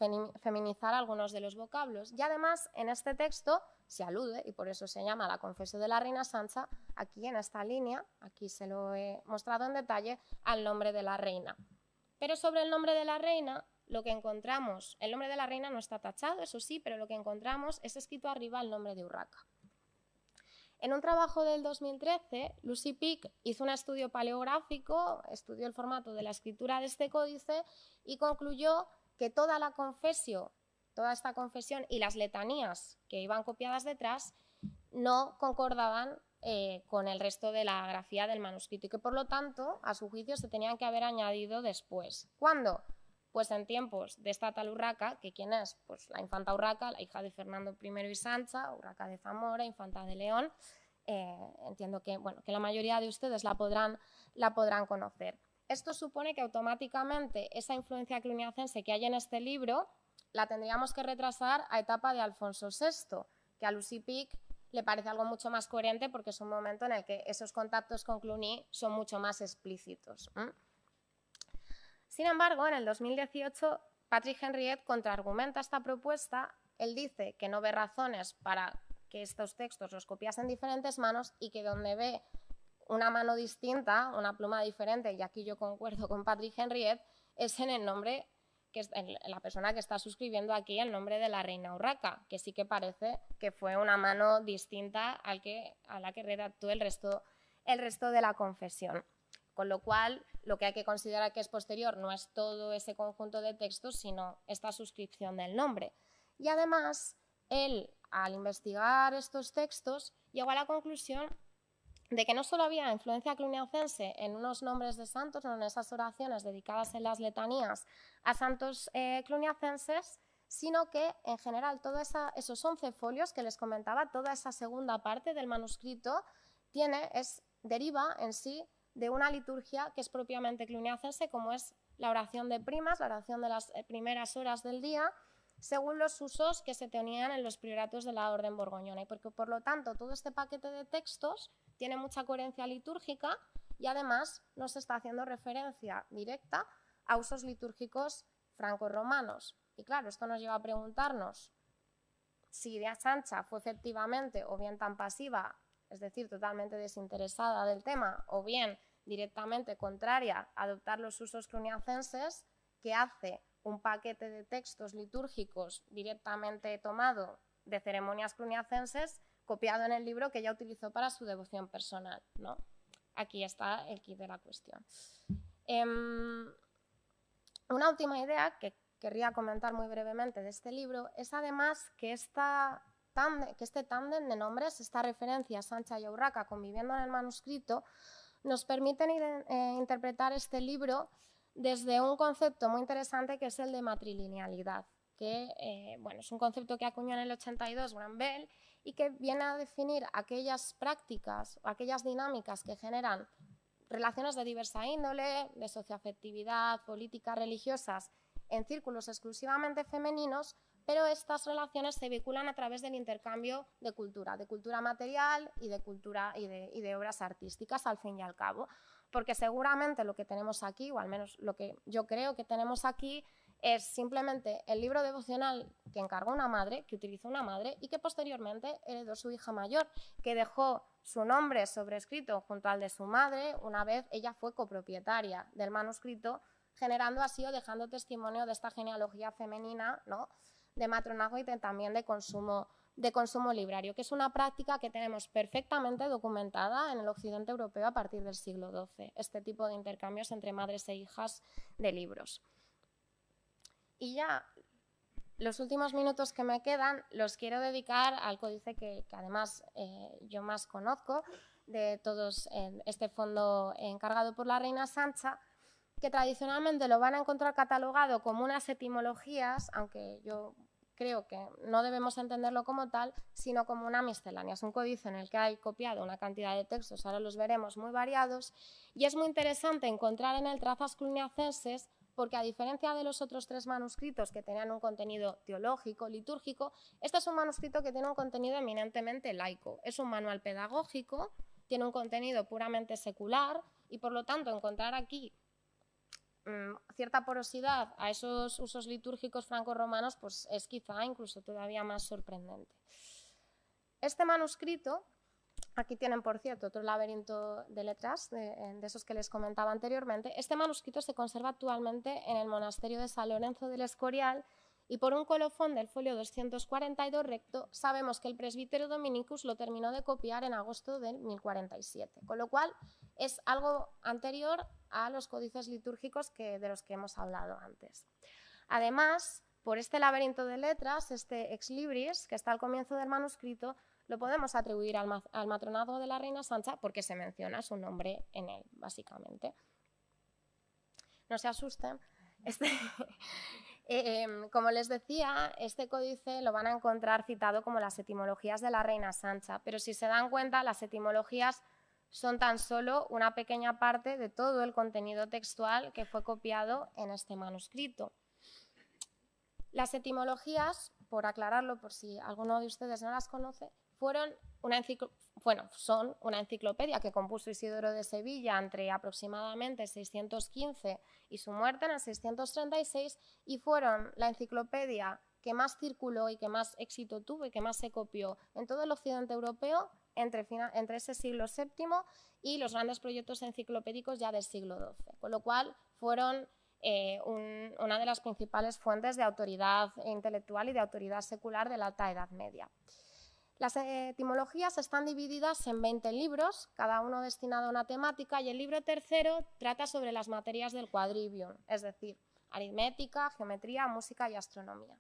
feminizar algunos de los vocablos. Y además en este texto se alude, y por eso se llama la confesión de la reina Sancha, aquí en esta línea, aquí se lo he mostrado en detalle, al nombre de la reina. Pero sobre el nombre de la reina lo que encontramos, el nombre de la reina no está tachado, eso sí, pero lo que encontramos es escrito arriba el nombre de Urraca. En un trabajo del 2013, Lucy Pick hizo un estudio paleográfico, estudió el formato de la escritura de este códice y concluyó que toda la confesión, toda esta confesión y las letanías que iban copiadas detrás no concordaban eh, con el resto de la grafía del manuscrito y que por lo tanto, a su juicio, se tenían que haber añadido después. ¿Cuándo? pues en tiempos de esta tal Urraca, que quién es, pues la infanta Urraca, la hija de Fernando I y Sancha, Urraca de Zamora, infanta de León, eh, entiendo que, que la mayoría de ustedes la podrán, conocer. Esto supone que automáticamente esa influencia cluniacense que hay en este libro la tendríamos que retrasar a etapa de Alfonso VI, que a Lucy Pick le parece algo mucho más coherente porque es un momento en el que esos contactos con Cluny son mucho más explícitos. Sin embargo, en el 2018, Patrick Henriette contraargumenta esta propuesta. Él dice que no ve razones para que estos textos los copiasen diferentes manos y que donde ve una mano distinta, una pluma diferente, y aquí yo concuerdo con Patrick Henriette, es en el nombre, que es en la persona que está suscribiendo aquí el nombre de la reina Urraca, que sí que parece que fue una mano distinta al que, a la que redactó el resto de la confesión. Con lo cual, lo que hay que considerar que es posterior no es todo ese conjunto de textos, sino esta suscripción del nombre. Y además, él, al investigar estos textos, llegó a la conclusión de que no solo había influencia cluniacense en unos nombres de santos, en esas oraciones dedicadas en las letanías a santos eh, cluniacenses, sino que en general todos esos 11 folios que les comentaba, toda esa segunda parte del manuscrito tiene, es, deriva en sí de una liturgia que es propiamente cluniacense, como es la oración de primas, la oración de las eh, primeras horas del día, según los usos que se tenían en los prioratos de la orden borgoñona. Y porque, por lo tanto, todo este paquete de textos tiene mucha coherencia litúrgica y además nos está haciendo referencia directa a usos litúrgicos franco-romanos. Y claro, esto nos lleva a preguntarnos si de Sancha fue efectivamente o bien tan pasiva es decir, totalmente desinteresada del tema, o bien directamente contraria a adoptar los usos cluniacenses, que hace un paquete de textos litúrgicos directamente tomado de ceremonias cluniacenses, copiado en el libro que ella utilizó para su devoción personal. ¿no? Aquí está el kit de la cuestión. Em, una última idea que querría comentar muy brevemente de este libro es además que, que este tándem de nombres, esta referencia a Sancha y Urraca conviviendo en el manuscrito, nos permiten eh, interpretar este libro desde un concepto muy interesante que es el de matrilinealidad, que eh, bueno, es un concepto que acuñó en el 82 Gran Bell y que viene a definir aquellas prácticas o aquellas dinámicas que generan relaciones de diversa índole, de socioafectividad, políticas religiosas, en círculos exclusivamente femeninos, pero estas relaciones se vinculan a través del intercambio de cultura, de cultura material y de, cultura, y de, obras artísticas al fin y al cabo. Porque seguramente lo que tenemos aquí, o al menos lo que yo creo que tenemos aquí, es simplemente el libro devocional que encargó una madre, que utilizó una madre y que posteriormente heredó su hija mayor, que dejó su nombre sobrescrito junto al de su madre una vez ella fue copropietaria del manuscrito, generando así o dejando testimonio de esta genealogía femenina, ¿no? de matronazgo y también de consumo, de consumo librario, que es una práctica que tenemos perfectamente documentada en el occidente europeo a partir del siglo XII, este tipo de intercambios entre madres e hijas de libros. Y ya los últimos minutos que me quedan los quiero dedicar al códice que, además eh, yo más conozco de todos este fondo encargado por la reina Sancha, que tradicionalmente lo van a encontrar catalogado como unas etimologías, aunque yo creo que no debemos entenderlo como tal, sino como una miscelánea. Es un códice en el que hay copiado una cantidad de textos, ahora los veremos muy variados, y es muy interesante encontrar en el Trazas cluniacenses porque a diferencia de los otros tres manuscritos que tenían un contenido teológico, litúrgico, este es un manuscrito que tiene un contenido eminentemente laico. Es un manual pedagógico, tiene un contenido puramente secular y por lo tanto encontrar aquí Mm, cierta porosidad a esos usos litúrgicos franco pues es quizá incluso todavía más sorprendente. Este manuscrito, aquí tienen por cierto otro laberinto de letras eh, de esos que les comentaba anteriormente, este manuscrito se conserva actualmente en el monasterio de San Lorenzo del Escorial, y por un colofón del folio 242 recto sabemos que el presbítero Dominicus lo terminó de copiar en agosto del 1047, con lo cual es algo anterior a los códices litúrgicos de los que hemos hablado antes. Además, por este laberinto de letras, este ex libris, que está al comienzo del manuscrito, lo podemos atribuir al, matronado de la reina Sancha porque se menciona su nombre en él, básicamente. No se asusten. Este, eh, em, como les decía, este códice lo van a encontrar citado como las etimologías de la reina Sancha, pero si se dan cuenta, las etimologías son tan solo una pequeña parte de todo el contenido textual que fue copiado en este manuscrito. Las etimologías, por aclararlo por si alguno de ustedes no las conoce, fueron una bueno, son una enciclopedia que compuso Isidoro de Sevilla entre aproximadamente 615 y su muerte en el 636 y fueron la enciclopedia que más circuló y que más éxito tuvo y que más se copió en todo el occidente europeo entre, ese siglo VII y los grandes proyectos enciclopédicos ya del siglo XII, con lo cual fueron eh, una de las principales fuentes de autoridad intelectual y de autoridad secular de la Alta Edad Media. Las etimologías están divididas en 20 libros, cada uno destinado a una temática, y el libro tercero trata sobre las materias del quadrivium, es decir, aritmética, geometría, música y astronomía.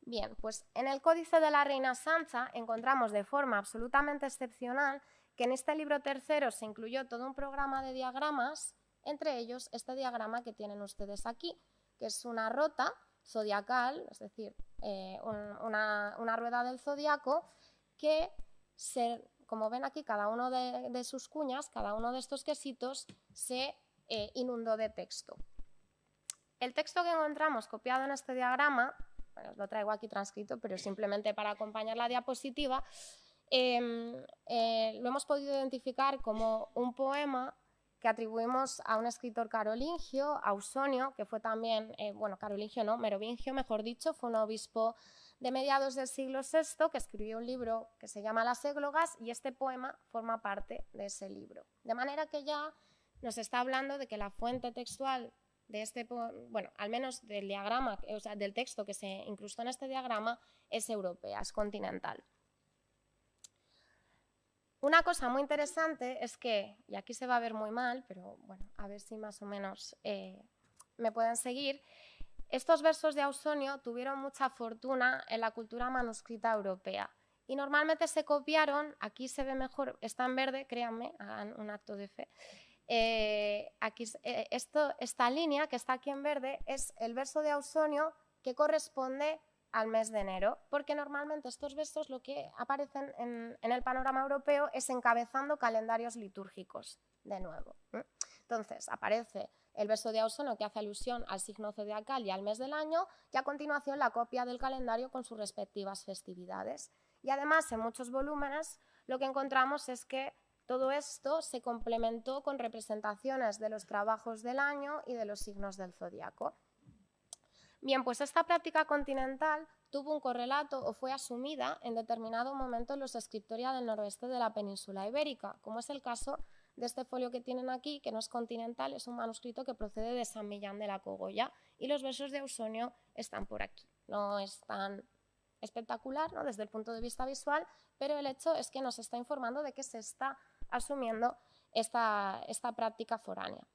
Bien, pues en el Códice de la Reina Sancha encontramos de forma absolutamente excepcional que en este libro tercero se incluyó todo un programa de diagramas, entre ellos este diagrama que tienen ustedes aquí, que es una rota zodiacal, es decir, eh, una, rueda del zodiaco que, como ven aquí, cada uno de, sus cuñas, cada uno de estos quesitos, se eh, inundó de texto. El texto que encontramos copiado en este diagrama, lo traigo aquí transcrito, pero simplemente para acompañar la diapositiva, em, eh, lo hemos podido identificar como un poema que atribuimos a un escritor carolingio, Ausonio, que fue también, eh, bueno, carolingio no, merovingio, mejor dicho, fue un obispo de mediados del siglo VI que escribió un libro que se llama Las églogas y este poema forma parte de ese libro. De manera que ya nos está hablando de que la fuente textual de este, bueno, al menos del diagrama, o sea, del texto que se incrustó en este diagrama es europea, es continental. Una cosa muy interesante es que, y aquí se va a ver muy mal, pero bueno, a ver si más o menos eh, me pueden seguir, estos versos de Ausonio tuvieron mucha fortuna en la cultura manuscrita europea y normalmente se copiaron, aquí se ve mejor, está en verde, créanme, hagan un acto de fe. Eh, aquí, eh, esto, esta línea que está aquí en verde es el verso de Ausonio que corresponde al mes de enero, porque normalmente estos versos lo que aparecen en, el panorama europeo es encabezando calendarios litúrgicos, de nuevo. ¿eh? Entonces, aparece el verso de Ausono que hace alusión al signo zodiacal y al mes del año, y a continuación la copia del calendario con sus respectivas festividades. Y además, en muchos volúmenes, lo que encontramos es que todo esto se complementó con representaciones de los trabajos del año y de los signos del zodiaco. Bien, pues esta práctica continental tuvo un correlato o fue asumida en determinado momento en los escritoria del noroeste de la península ibérica, como es el caso de este folio que tienen aquí, que no es continental, es un manuscrito que procede de San Millán de la Cogolla y los versos de Ausonio están por aquí. No es tan espectacular desde el punto de vista visual, pero el hecho es que nos está informando de que se está asumiendo esta práctica foránea.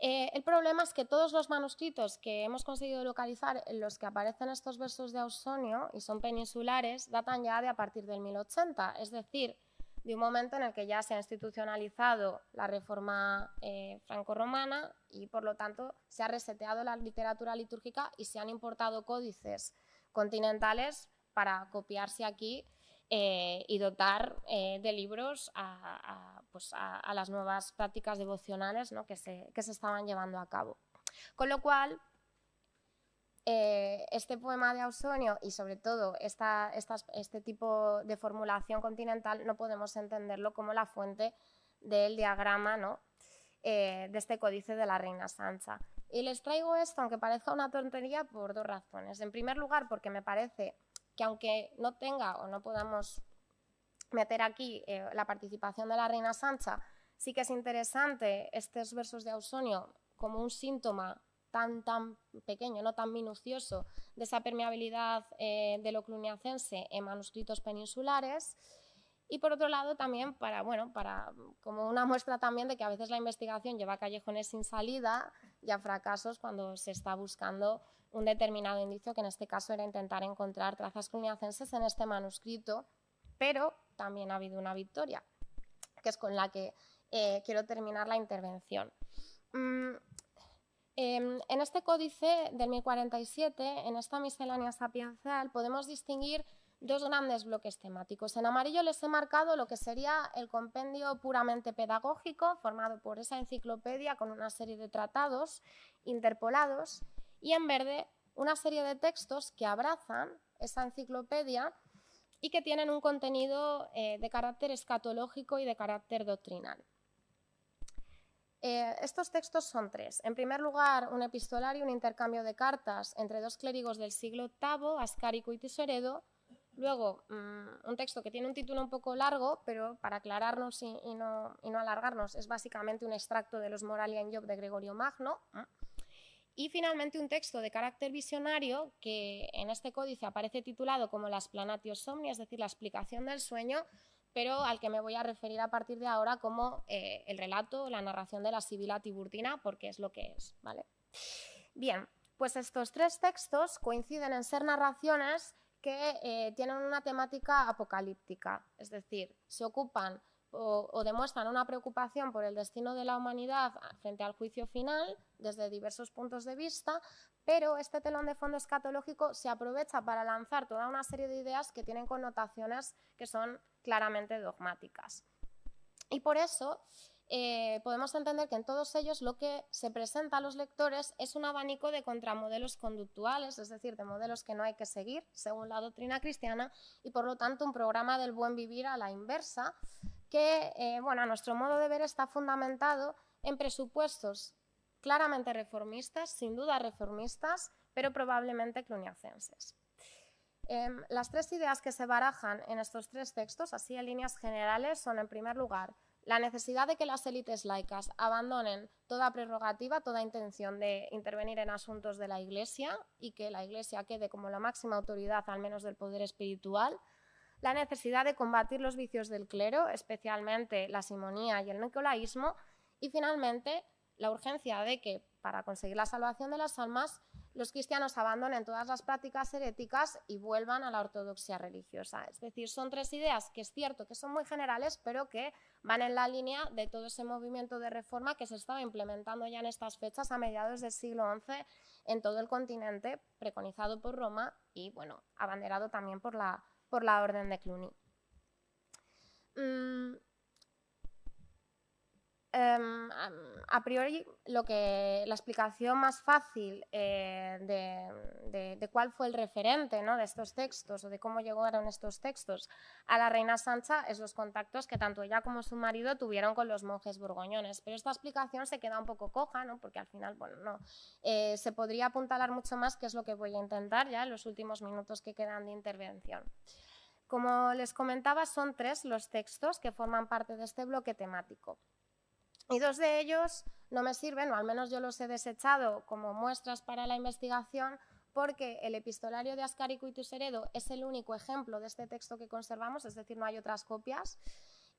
Eh, el problema es que todos los manuscritos que hemos conseguido localizar, en los que aparecen estos versos de Ausonio y son peninsulares, datan ya de a partir del 1080, es decir, de un momento en el que ya se ha institucionalizado la reforma eh, franco-romana y por lo tanto se ha reseteado la literatura litúrgica y se han importado códices continentales para copiarse aquí eh, y dotar eh, de libros a, pues a, las nuevas prácticas devocionales ¿no? que, se, que, se, estaban llevando a cabo. Con lo cual, eh, este poema de Ausonio y sobre todo esta, este tipo de formulación continental no podemos entenderlo como la fuente del diagrama ¿no? de este códice de la reina Sancha. Y les traigo esto, aunque parezca una tontería, por dos razones. En primer lugar, porque me parece que aunque no tenga o no podamos meter aquí eh, la participación de la reina Sancha, sí que es interesante estos versos de Ausonio como un síntoma tan, tan pequeño, no tan minucioso, de esa permeabilidad eh, de lo cluniacense en manuscritos peninsulares. Y por otro lado también para, bueno, para mm, como una muestra también de que a veces la investigación lleva callejones sin salida y a fracasos cuando se está buscando un determinado indicio, que en este caso era intentar encontrar trazas cluniacenses en este manuscrito, pero también ha habido una victoria, que es con la que eh, quiero terminar la intervención. Mm, em, en este códice del 1047, en esta miscelánea sapiencial, podemos distinguir dos grandes bloques temáticos. En amarillo les he marcado lo que sería el compendio puramente pedagógico, formado por esa enciclopedia con una serie de tratados interpolados, y en verde una serie de textos que abrazan esa enciclopedia y que tienen un contenido eh, de carácter escatológico y de carácter doctrinal. Eh, estos textos son tres. En primer lugar, un epistolario, un intercambio de cartas entre dos clérigos del siglo VIII, Ascárico y Tiseredo, Luego, mm, un texto que tiene un título un poco largo, pero para aclararnos y, no, alargarnos, es básicamente un extracto de los Moralian Job de Gregorio Magno. Y finalmente un texto de carácter visionario que en este códice aparece titulado como Las planatios somnia, es decir, la explicación del sueño, pero al que me voy a referir a partir de ahora como eh, el relato, la narración de la Sibila Tiburtina, porque es lo que es, ¿vale? Bien, pues estos tres textos coinciden en ser narraciones que eh, tienen una temática apocalíptica, es decir, se ocupan o, o, demuestran una preocupación por el destino de la humanidad frente al juicio final desde diversos puntos de vista, pero este telón de fondo escatológico se aprovecha para lanzar toda una serie de ideas que tienen connotaciones que son claramente dogmáticas. Y por eso eh, podemos entender que en todos ellos lo que se presenta a los lectores es un abanico de contramodelos conductuales, es decir, de modelos que no hay que seguir según la doctrina cristiana y por lo tanto un programa del buen vivir a la inversa que, eh, bueno, a nuestro modo de ver está fundamentado en presupuestos claramente reformistas, sin duda reformistas, pero probablemente cluniacenses. Em, las tres ideas que se barajan en estos tres textos, así en líneas generales, son en primer lugar la necesidad de que las élites laicas abandonen toda prerrogativa, toda intención de intervenir en asuntos de la Iglesia y que la Iglesia quede como la máxima autoridad, al menos del poder espiritual, la necesidad de combatir los vicios del clero, especialmente la simonía y el nicolaísmo, y finalmente la urgencia de que, para conseguir la salvación de las almas, los cristianos abandonen todas las prácticas heréticas y vuelvan a la ortodoxia religiosa. Es decir, son tres ideas que es cierto que son muy generales, pero que van en la línea de todo ese movimiento de reforma que se estaba implementando ya en estas fechas a mediados del siglo XI en todo el continente, preconizado por Roma y bueno, abanderado también por la, por la Orden de Cluny. Mm, Em, a priori, lo que la explicación más fácil eh, de, cuál fue el referente de estos textos o de cómo llegaron estos textos a la reina Sancha es los contactos que tanto ella como su marido tuvieron con los monjes burgoñones. Pero esta explicación se queda un poco coja, porque al final bueno, no, eh, se podría apuntalar mucho más, que es lo que voy a intentar ya en los últimos minutos que quedan de intervención. Como les comentaba, son tres los textos que forman parte de este bloque temático. Y dos de ellos no me sirven, o al menos yo los he desechado como muestras para la investigación, porque el epistolario de Ascarico y Tuseredo es el único ejemplo de este texto que conservamos, es decir, no hay otras copias.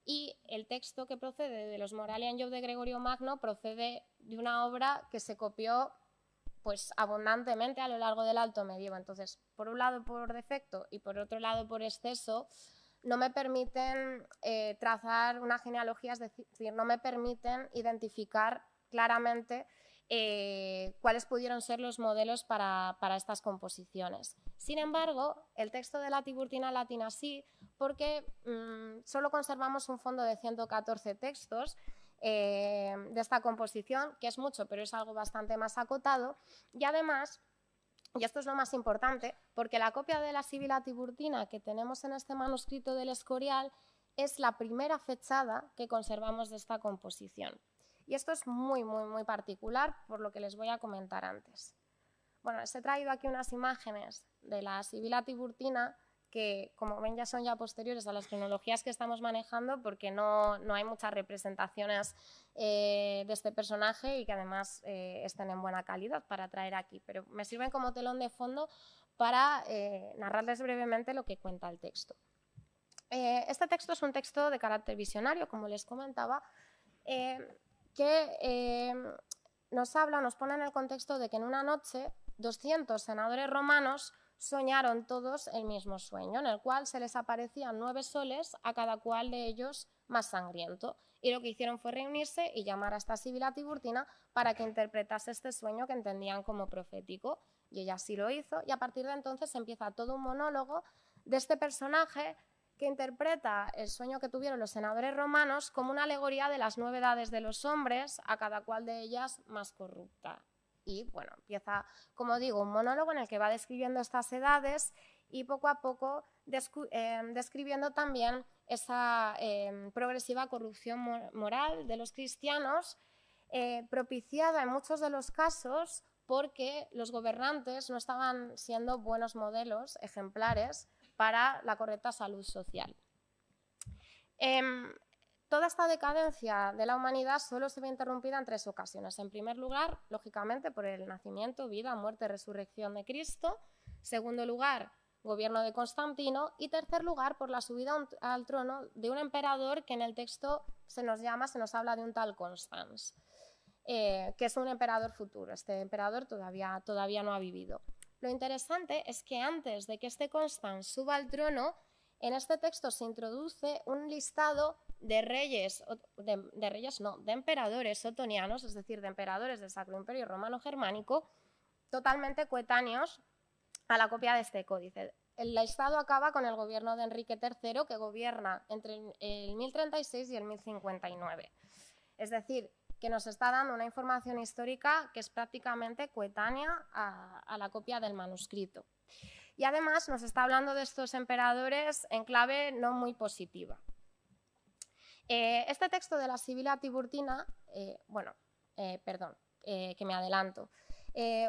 Y el texto que procede de los Moralian Job de Gregorio Magno procede de una obra que se copió pues abundantemente a lo largo del alto Medio. Entonces, por un lado por defecto y por otro lado por exceso, no me permiten eh, trazar una genealogía, es decir, no me permiten identificar claramente eh, cuáles pudieron ser los modelos para, estas composiciones. Sin embargo, el texto de la Tiburtina Latina sí, porque mm, solo conservamos un fondo de 114 textos eh, de esta composición, que es mucho, pero es algo bastante más acotado, y además y esto es lo más importante, porque la copia de la Sibila Tiburtina que tenemos en este manuscrito del Escorial es la primera fechada que conservamos de esta composición. Y esto es muy, muy, muy particular, por lo que les voy a comentar antes. Bueno, les he traído aquí unas imágenes de la Sibila Tiburtina que, como ven, ya son ya posteriores a las tecnologías que estamos manejando porque no, hay muchas representaciones eh, de este personaje y que además eh, estén en buena calidad para traer aquí. Pero me sirven como telón de fondo para eh, narrarles brevemente lo que cuenta el texto. este texto es un texto de carácter visionario, como les comentaba, que nos habla, nos pone en el contexto de que en una noche 200 senadores romanos soñaron todos el mismo sueño, en el cual se les aparecían nueve soles a cada cual de ellos más sangriento. Y lo que hicieron fue reunirse y llamar a esta Sibila Tiburtina para que interpretase este sueño que entendían como profético. Y ella sí lo hizo, y a partir de entonces empieza todo un monólogo de este personaje que interpreta el sueño que tuvieron los senadores romanos como una alegoría de las novedades de los hombres, a cada cual de ellas más corrupta y bueno, empieza, como digo, un monólogo en el que va describiendo estas edades y poco a poco em, describiendo también esa em, progresiva corrupción moral de los cristianos, eh, propiciada en muchos de los casos porque los gobernantes no estaban siendo buenos modelos ejemplares para la correcta salud social. Em, Toda esta decadencia de la humanidad solo se ve interrumpida en tres ocasiones. En primer lugar, lógicamente, por el nacimiento, vida, muerte, resurrección de Cristo. Segundo lugar, gobierno de Constantino. Y tercer lugar, por la subida al trono de un emperador que en el texto se nos llama, se nos habla de un tal Constans, eh, que es un emperador futuro. Este emperador todavía, todavía no ha vivido. Lo interesante es que antes de que este Constans suba al trono, en este texto se introduce un listado de reyes, de, reyes no, de emperadores otonianos, es decir, de emperadores del Sacro Imperio Romano Germánico, totalmente coetáneos a la copia de este códice. El Estado acaba con el gobierno de Enrique III, que gobierna entre el 1036 y el 1059. Es decir, que nos está dando una información histórica que es prácticamente coetánea a la copia del manuscrito. Y además nos está hablando de estos emperadores en clave no muy positiva. Eh, este texto de la Sibila Tiburtina, eh, bueno, eh, perdón, que me adelanto.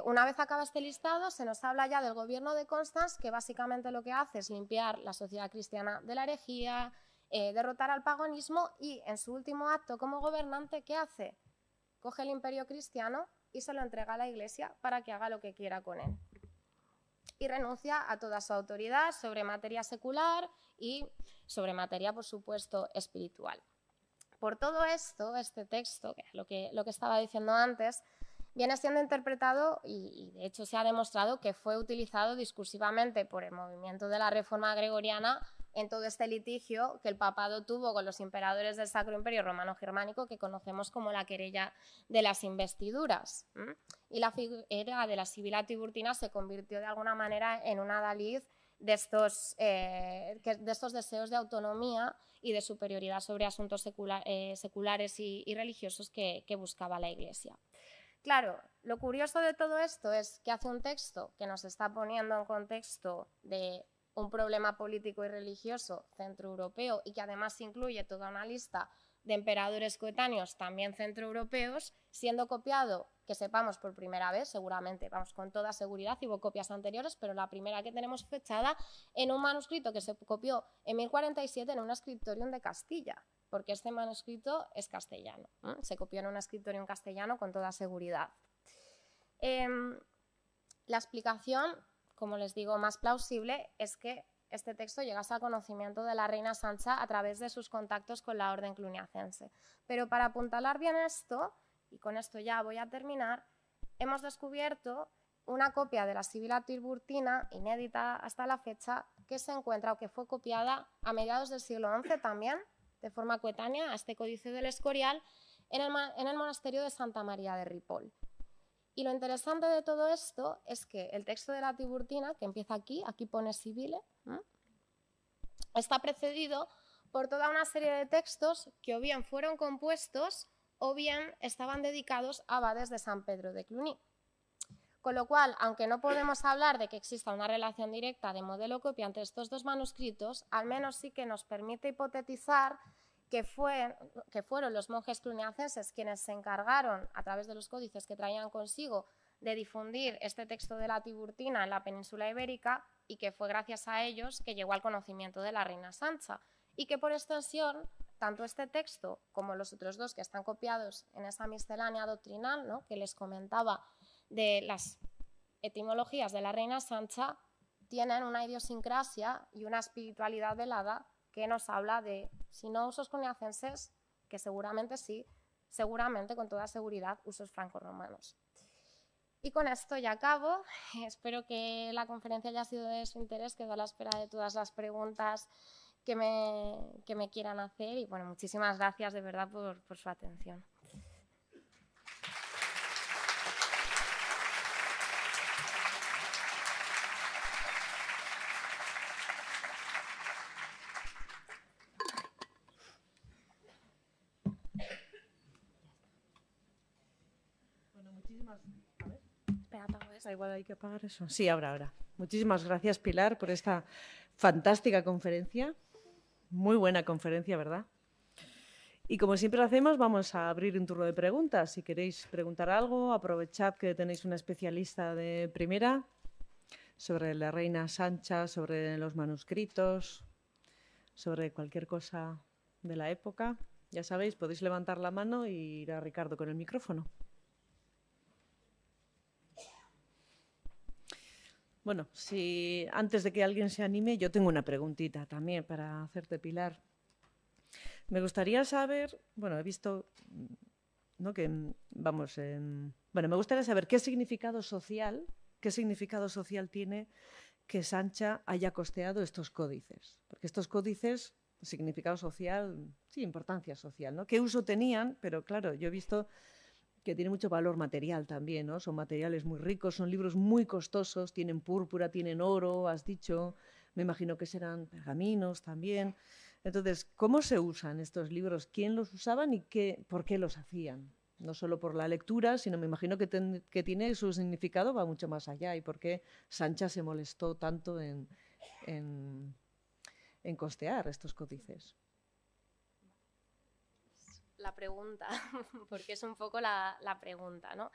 una vez acaba este listado, se nos habla ya del gobierno de Constans, que básicamente lo que hace es limpiar la sociedad cristiana de la herejía, derrotar al paganismo y en su último acto como gobernante, ¿qué hace? Coge el imperio cristiano y se lo entrega a la iglesia para que haga lo que quiera con él. Y renuncia a toda su autoridad sobre materia secular, y sobre materia, por supuesto, espiritual. Por todo esto, este texto, que lo que, lo que estaba diciendo antes, viene siendo interpretado y, de hecho se ha demostrado que fue utilizado discursivamente por el movimiento de la Reforma Gregoriana en todo este litigio que el papado tuvo con los emperadores del Sacro Imperio Romano Germánico que conocemos como la querella de las investiduras. Y la figura de la Sibila Tiburtina se convirtió de alguna manera en una Daliz de estos, eh, de estos deseos de autonomía y de superioridad sobre asuntos eh, seculares y, religiosos que, que, buscaba la Iglesia. Claro, lo curioso de todo esto es que hace un texto que nos está poniendo en contexto de un problema político y religioso centroeuropeo y que además incluye toda una lista de emperadores coetáneos también centroeuropeos, siendo copiado que sepamos por primera vez, seguramente, vamos, con toda seguridad, hubo copias anteriores, pero la primera que tenemos fechada en un manuscrito que se copió en 1047 en un escritorium de Castilla, porque este manuscrito es castellano, se copió en un escritorium castellano con toda seguridad. Em, la explicación, como les digo, más plausible es que este texto llegase al conocimiento de la reina Sancha a través de sus contactos con la orden cluniacense. Pero para apuntalar bien esto, y con esto ya voy a terminar, hemos descubierto una copia de la Sibila Tiburtina, inédita hasta la fecha, que se encuentra o que fue copiada a mediados del siglo XI también, de forma coetánea, a este Códice del Escorial, en el, monasterio de Santa María de Ripoll. Y lo interesante de todo esto es que el texto de la Tiburtina, que empieza aquí, aquí pone Sibile, ¿eh? está precedido por toda una serie de textos que o bien fueron compuestos o bien estaban dedicados a abades de San Pedro de Cluny. Con lo cual, aunque no podemos hablar de que exista una relación directa de modelo copia entre estos dos manuscritos, al menos sí que nos permite hipotetizar que, fue, que fueron los monjes cluniacenses quienes se encargaron, a través de los códices que traían consigo, de difundir este texto de la Tiburtina en la península ibérica y que fue gracias a ellos que llegó al conocimiento de la reina Sancha y que por extensión tanto este texto como los otros dos que están copiados en esa miscelánea doctrinal ¿no? que les comentaba de las etimologías de la reina Sancha, tienen una idiosincrasia y una espiritualidad velada que nos habla de, si no usos coniacenses, que seguramente sí, seguramente con toda seguridad usos franco-romanos. Y con esto ya acabo. Espero que la conferencia haya sido de su interés, quedo a la espera de todas las preguntas que me, quieran hacer y bueno, muchísimas gracias de verdad por, su atención.
igual hay que apagar eso. Sí, ahora, ahora. Muchísimas gracias, Pilar, por esta fantástica conferencia. Muy buena conferencia, ¿verdad? Y como siempre hacemos, vamos a abrir un turno de preguntas. Si queréis preguntar algo, aprovechad que tenéis una especialista de primera sobre la reina Sancha, sobre los manuscritos, sobre cualquier cosa de la época. Ya sabéis, podéis levantar la mano y ir a Ricardo con el micrófono. Bueno, si antes de que alguien se anime, yo tengo una preguntita también para hacerte Pilar. Me gustaría saber, bueno, he visto, mm, Que, mm, vamos, em, bueno, me gustaría saber qué significado social, qué significado social tiene que Sancha haya costeado estos códices, porque estos códices significado social, mm, sí, importancia social, ¿no? ¿Qué uso tenían? Pero claro, yo he visto que tiene mucho valor material también, ¿no? Son materiales muy ricos, son libros muy costosos, tienen púrpura, tienen oro, has dicho, me imagino que serán pergaminos también. Entonces, ¿cómo se usan estos libros? ¿Quién los usaba y qué, por qué los hacían? No solo por la lectura, sino me imagino que, tiene su significado, va mucho más allá. ¿Y por qué Sancha se molestó tanto en, en, en costear estos códices?
la pregunta, porque es un poco la, pregunta, ¿no?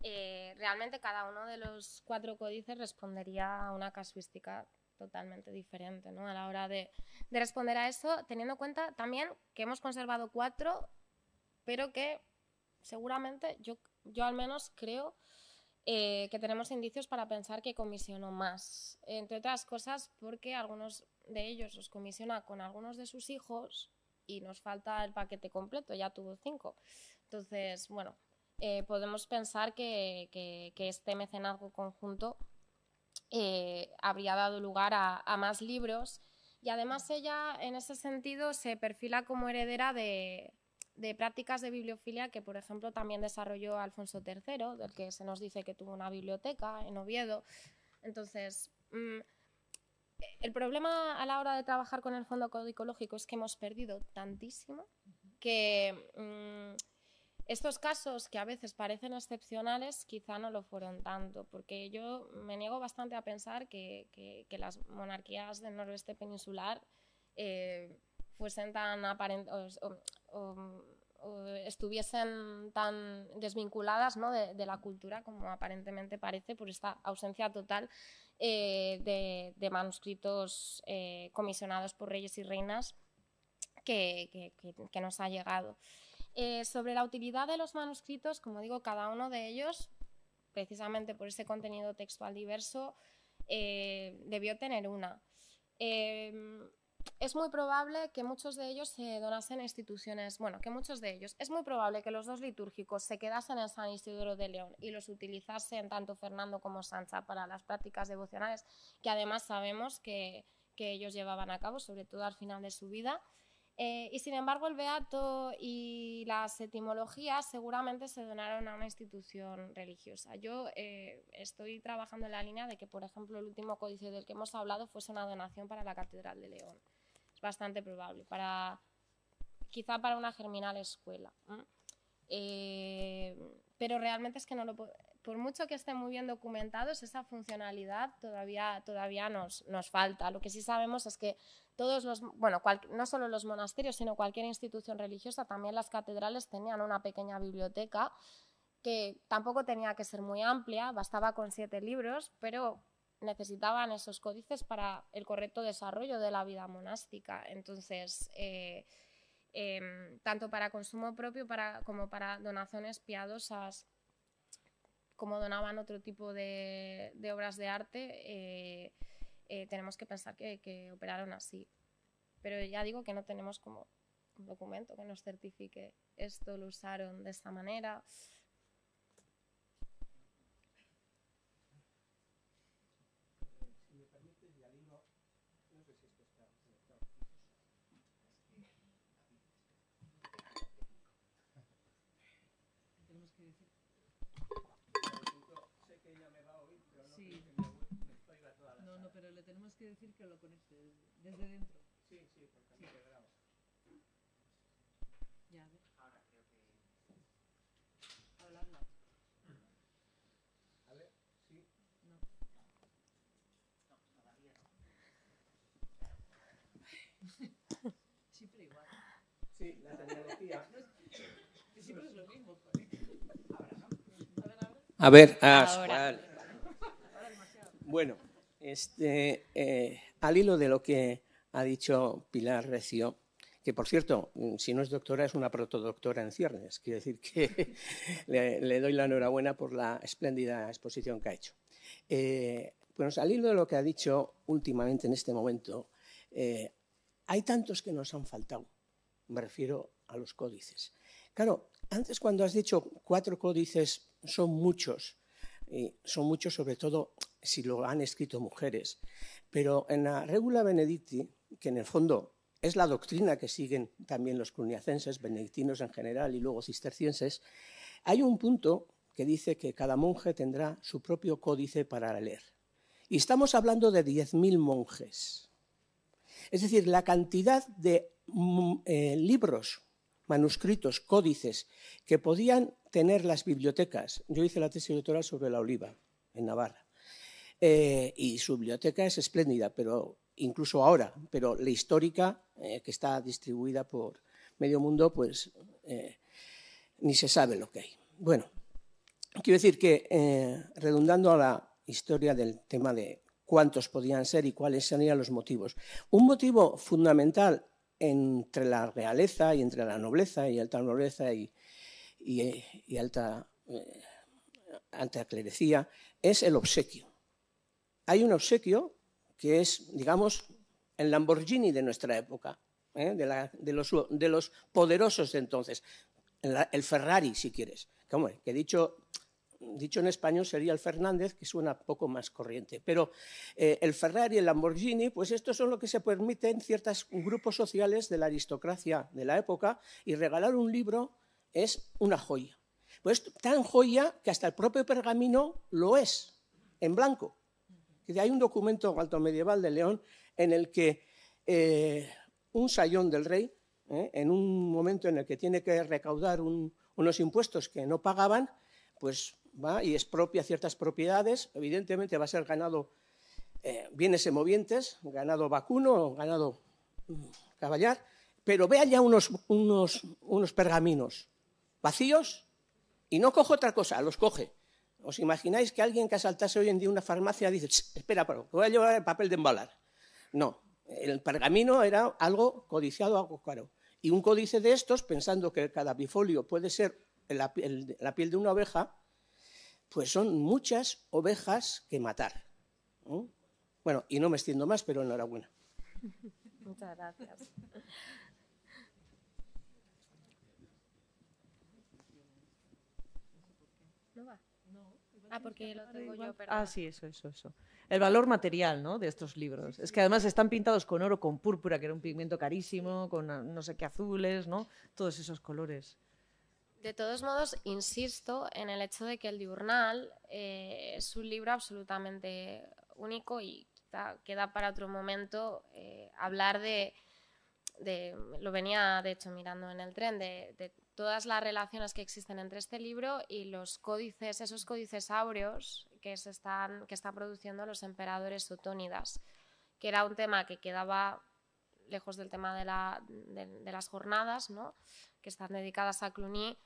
Eh, realmente cada uno de los cuatro códices respondería a una casuística totalmente diferente ¿no? a la hora de, responder a eso, teniendo en cuenta también que hemos conservado cuatro, pero que seguramente yo, yo al menos creo eh, que tenemos indicios para pensar que comisionó más, entre otras cosas porque algunos de ellos los comisiona con algunos de sus hijos y nos falta el paquete completo, ya tuvo cinco. Entonces, bueno, eh, podemos pensar que, que, este mecenazgo conjunto eh, habría dado lugar a, más libros y además ella en ese sentido se perfila como heredera de, prácticas de bibliofilia que, por ejemplo, también desarrolló Alfonso III, del que se nos dice que tuvo una biblioteca en Oviedo. Entonces, mm, el problema a la hora de trabajar con el fondo Código Ecológico es que hemos perdido tantísimo que mm, estos casos que a veces parecen excepcionales quizá no lo fueron tanto, porque yo me niego bastante a pensar que, las monarquías del noroeste peninsular eh, fuesen tan aparentes estuviesen tan desvinculadas de la cultura como aparentemente parece por esta ausencia total eh, de, manuscritos eh, comisionados por reyes y reinas que, nos ha llegado. Eh, sobre la utilidad de los manuscritos, como digo, cada uno de ellos, precisamente por ese contenido textual diverso, debió tener una es muy probable que muchos de ellos se donasen a instituciones, bueno, que muchos de ellos, es muy probable que los dos litúrgicos se quedasen en San Isidoro de León y los utilizasen tanto Fernando como Sancha para las prácticas devocionales, que además sabemos que, ellos llevaban a cabo, sobre todo al final de su vida. Eh, y sin embargo, el Beato y las etimologías seguramente se donaron a una institución religiosa. Yo eh, estoy trabajando en la línea de que, por ejemplo, el último códice del que hemos hablado fuese una donación para la Catedral de León. Es bastante probable. Para, quizá para una germinal escuela. Eh, pero realmente es que no lo por mucho que esté muy bien documentados, esa funcionalidad todavía, todavía nos, falta. Lo que sí sabemos es que todos los, bueno, no solo los monasterios, sino cualquier institución religiosa, también las catedrales tenían una pequeña biblioteca que tampoco tenía que ser muy amplia, bastaba con siete libros, pero necesitaban esos códices para el correcto desarrollo de la vida monástica. Entonces, eh, em, tanto para consumo propio como para donaciones piadosas, como donaban otro tipo de, obras de arte, eh, eh, tenemos que pensar que, que operaron así. Pero ya digo que no tenemos como un documento que nos certifique esto lo usaron de esta manera.
que decir que lo conecte desde dentro. Sí, sí, porque sí. me grabo. Ya, a ver.
Ahora creo que...
Hablando. A ver, sí. No. No, todavía no. Siempre igual. Sí, la tecnología. Siempre es lo mismo.
Pues. Ahora, ¿no? A ver, ver. A ver, ah, ahora. Vale. Bueno. Este, eh, al hilo de lo que ha dicho Pilar Recio, que por cierto, mm, si no es doctora, es una protodoctora en ciernes. Quiero decir que le, doy la enhorabuena por la espléndida exposición que ha hecho. Eh, pues al hilo de lo que ha dicho últimamente en este momento, eh, hay tantos que nos han faltado. Me refiero a los códices. Claro, antes cuando has dicho cuatro códices son muchos, y son muchos, sobre todo si lo han escrito mujeres. Pero en la Regula Benedicti, que en el fondo es la doctrina que siguen también los cluniacenses, benedictinos en general y luego cistercienses, hay un punto que dice que cada monje tendrá su propio códice para leer. Y estamos hablando de 10.000 monjes. Es decir, la cantidad de mm, eh, libros manuscritos, códices que podían tener las bibliotecas. Yo hice la tesis doctoral sobre la oliva en Navarra. Eh, y su biblioteca es espléndida, pero incluso ahora, pero la histórica, eh, que está distribuida por medio mundo, pues eh, ni se sabe lo que hay. Bueno, quiero decir que, redundando a la historia del tema de cuántos podían ser y cuáles serían los motivos, un motivo fundamental entre la realeza y entre la nobleza y alta nobleza y, eh, alta, clerecía es el obsequio. Hay un obsequio que es, digamos, el Lamborghini de nuestra época, ¿eh? de, los, poderosos de entonces, el Ferrari, si quieres. que, he dicho dicho en español sería el Fernández, que suena poco más corriente. Pero eh, el Ferrari, el Lamborghini, pues estos son lo que se permiten ciertos grupos sociales de la aristocracia de la época y regalar un libro es una joya. Pues tan joya que hasta el propio pergamino lo es, en blanco. Hay un documento alto medieval de León en el que eh, un sayón del rey, eh, en un momento en el que tiene que recaudar unos impuestos que no pagaban, pues va y propia ciertas propiedades, evidentemente va a ser ganado eh, bienes movientes, ganado vacuno, ganado mm, caballar, pero vea ya unos, unos, unos pergaminos vacíos y no coge otra cosa, los coge. ¿Os imagináis que alguien que asaltase hoy en día una farmacia dice, espera, pero voy a llevar el papel de embalar? No, el pergamino era algo codiciado, algo caro. Y un códice de estos, pensando que cada bifolio puede ser la piel de una oveja, pues son muchas ovejas que matar. Bueno, y no me extiendo más, pero enhorabuena. Muchas gracias.
Ah, porque lo tengo yo,
Ah, sí, eso, eso, eso. El valor material, de estos libros. Es que además están pintados con oro, con púrpura, que era un pigmento carísimo, con ah, no sé qué azules, ¿no? Todos esos colores.
De todos modos, insisto en el hecho de que El Diurnal eh, es un libro absolutamente único y queda, para otro momento eh, hablar de, lo venía de hecho mirando en el tren, de, todas las relaciones que existen entre este libro y los códices, esos códices áureos que, se están, que están produciendo los emperadores sotónidas, que era un tema que quedaba lejos del tema de, las jornadas, que están dedicadas a Cluny,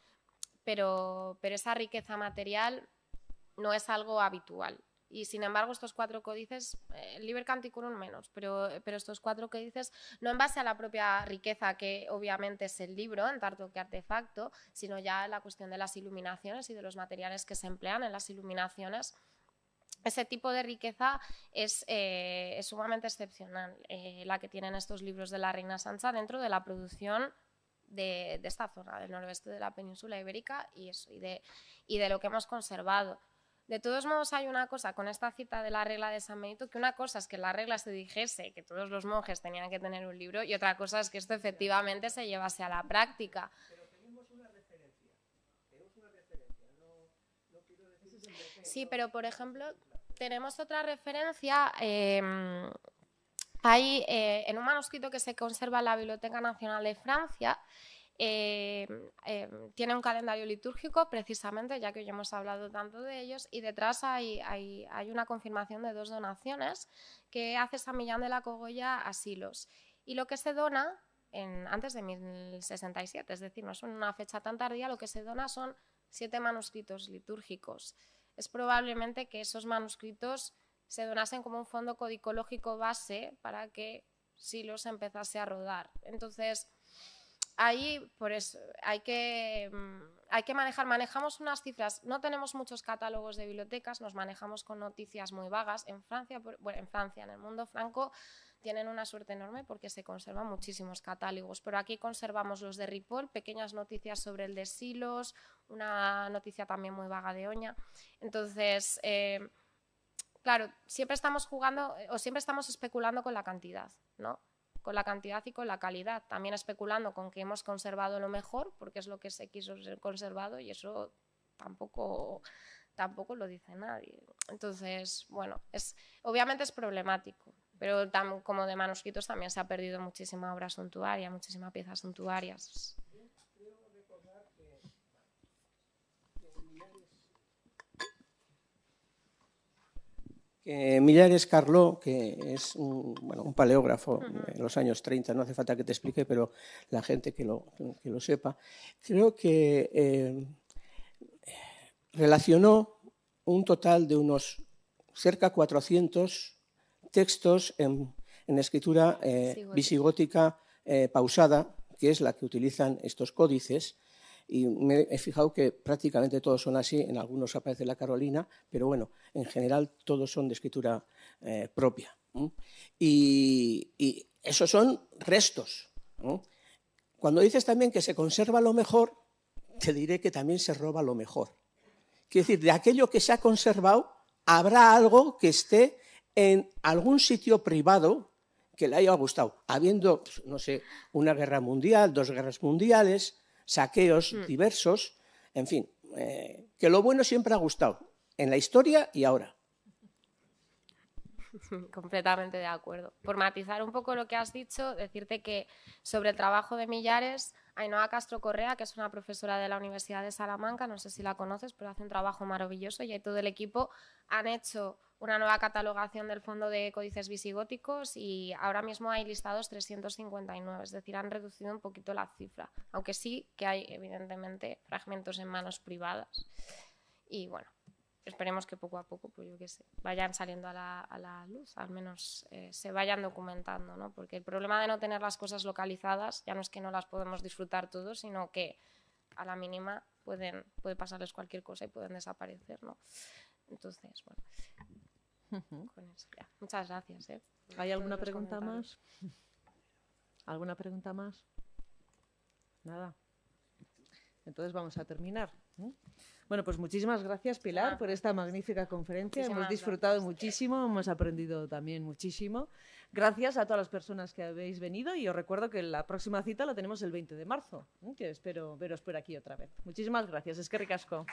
pero, esa riqueza material no es algo habitual. Y sin embargo, estos cuatro códices, eh, el Liber Canticorum menos, pero, estos cuatro códices, no en base a la propia riqueza que obviamente es el libro, en tanto que artefacto, sino ya la cuestión de las iluminaciones y de los materiales que se emplean en las iluminaciones, ese tipo de riqueza es, eh, sumamente excepcional, eh, la que tienen estos libros de la Reina Sancha dentro de la producción de, esta zona, del noroeste de la península ibérica y, de, y de lo que hemos conservado. De todos modos, hay una cosa con esta cita de la regla de San Benito, que una cosa es que la regla se dijese que todos los monjes tenían que tener un libro y otra cosa es que esto efectivamente se llevase a la práctica.
Pero tenemos una referencia, tenemos una referencia, no, Sí, pero
por ejemplo, tenemos otra referencia. Em, hay eh, en un manuscrito que se conserva en la Biblioteca Nacional de Francia. Em, em, tiene un calendario litúrgico precisamente, ya que hoy hemos hablado tanto de ellos, y detrás hay, hay, una confirmación de dos donaciones que hace San Millán de la Cogolla a Silos. Y lo que se dona en, antes de 1067, es decir, no es una fecha tan tardía, lo que se dona son siete manuscritos litúrgicos. Es probablemente que esos manuscritos se donasen como un fondo codicológico base para que Silos empezase a rodar. Entonces, ahí por eso, hay, que, mm, hay que manejar, manejamos unas cifras, no tenemos muchos catálogos de bibliotecas, nos manejamos con noticias muy vagas. En Francia, en Francia, en el mundo franco, tienen una suerte enorme porque se conservan muchísimos catálogos, pero aquí conservamos los de Ripoll, pequeñas noticias sobre el de Silos, una noticia también muy vaga de Oña. Entonces, eh, claro, siempre estamos jugando eh, o siempre estamos especulando con la cantidad, ¿no? Con la cantidad y con la calidad. También especulando con que hemos conservado lo mejor, porque es lo que se quiso ser conservado y eso tampoco tampoco lo dice nadie. Entonces, bueno, es, obviamente es problemático, pero como de manuscritos también se ha perdido muchísima obra suntuaria, muchísimas piezas suntuarias.
que Millares Carló, que es un, bueno, un paleógrafo en los años 30, no hace falta que te explique, pero la gente que lo, que lo sepa, creo que eh, relacionó un total de unos cerca 400 textos en, escritura eh, visigótica eh, pausada, que es la que utilizan estos códices. Y me he fijado que prácticamente todos son así, en algunos aparece la Carolina, pero bueno, en general todos son de escritura eh, propia. Y, esos son restos. Cuando dices también que se conserva lo mejor, te diré que también se roba lo mejor. Quiere decir, de aquello que se ha conservado, habrá algo que esté en algún sitio privado que le haya gustado, habiendo, no sé, una guerra mundial, dos guerras mundiales, saqueos hmm. diversos, en fin, eh, que lo bueno siempre ha gustado, en la historia y ahora.
Completamente de acuerdo. Por matizar un poco lo que has dicho, decirte que sobre el trabajo de Millares, Ainhoa Castro Correa, que es una profesora de la Universidad de Salamanca, no sé si la conoces, pero hace un trabajo maravilloso y todo el equipo han hecho una nueva catalogación del Fondo de Códices Visigóticos y ahora mismo hay listados 359, es decir, han reducido un poquito la cifra, aunque sí que hay evidentemente fragmentos en manos privadas. Y bueno, esperemos que poco a poco, pues yo qué sé, vayan saliendo a la, a la luz, al menos eh, se vayan documentando, ¿no? Porque el problema de no tener las cosas localizadas ya no es que no las podemos disfrutar todos, sino que a la mínima pueden, puede pasarles cualquier cosa y pueden desaparecer, ¿no? Entonces, bueno, Muchas gracias. ¿eh? ¿Hay alguna pregunta más?
¿Alguna pregunta más? Nada. Entonces vamos a terminar. ¿eh? Bueno, pues muchísimas gracias Pilar por esta magnífica conferencia. hemos disfrutado muchísimo, hemos aprendido también muchísimo. Gracias a todas las personas que habéis venido y os recuerdo que la próxima cita la tenemos el 20 de marzo, ¿eh? que espero veros por aquí otra vez. Muchísimas gracias, es que ricasco.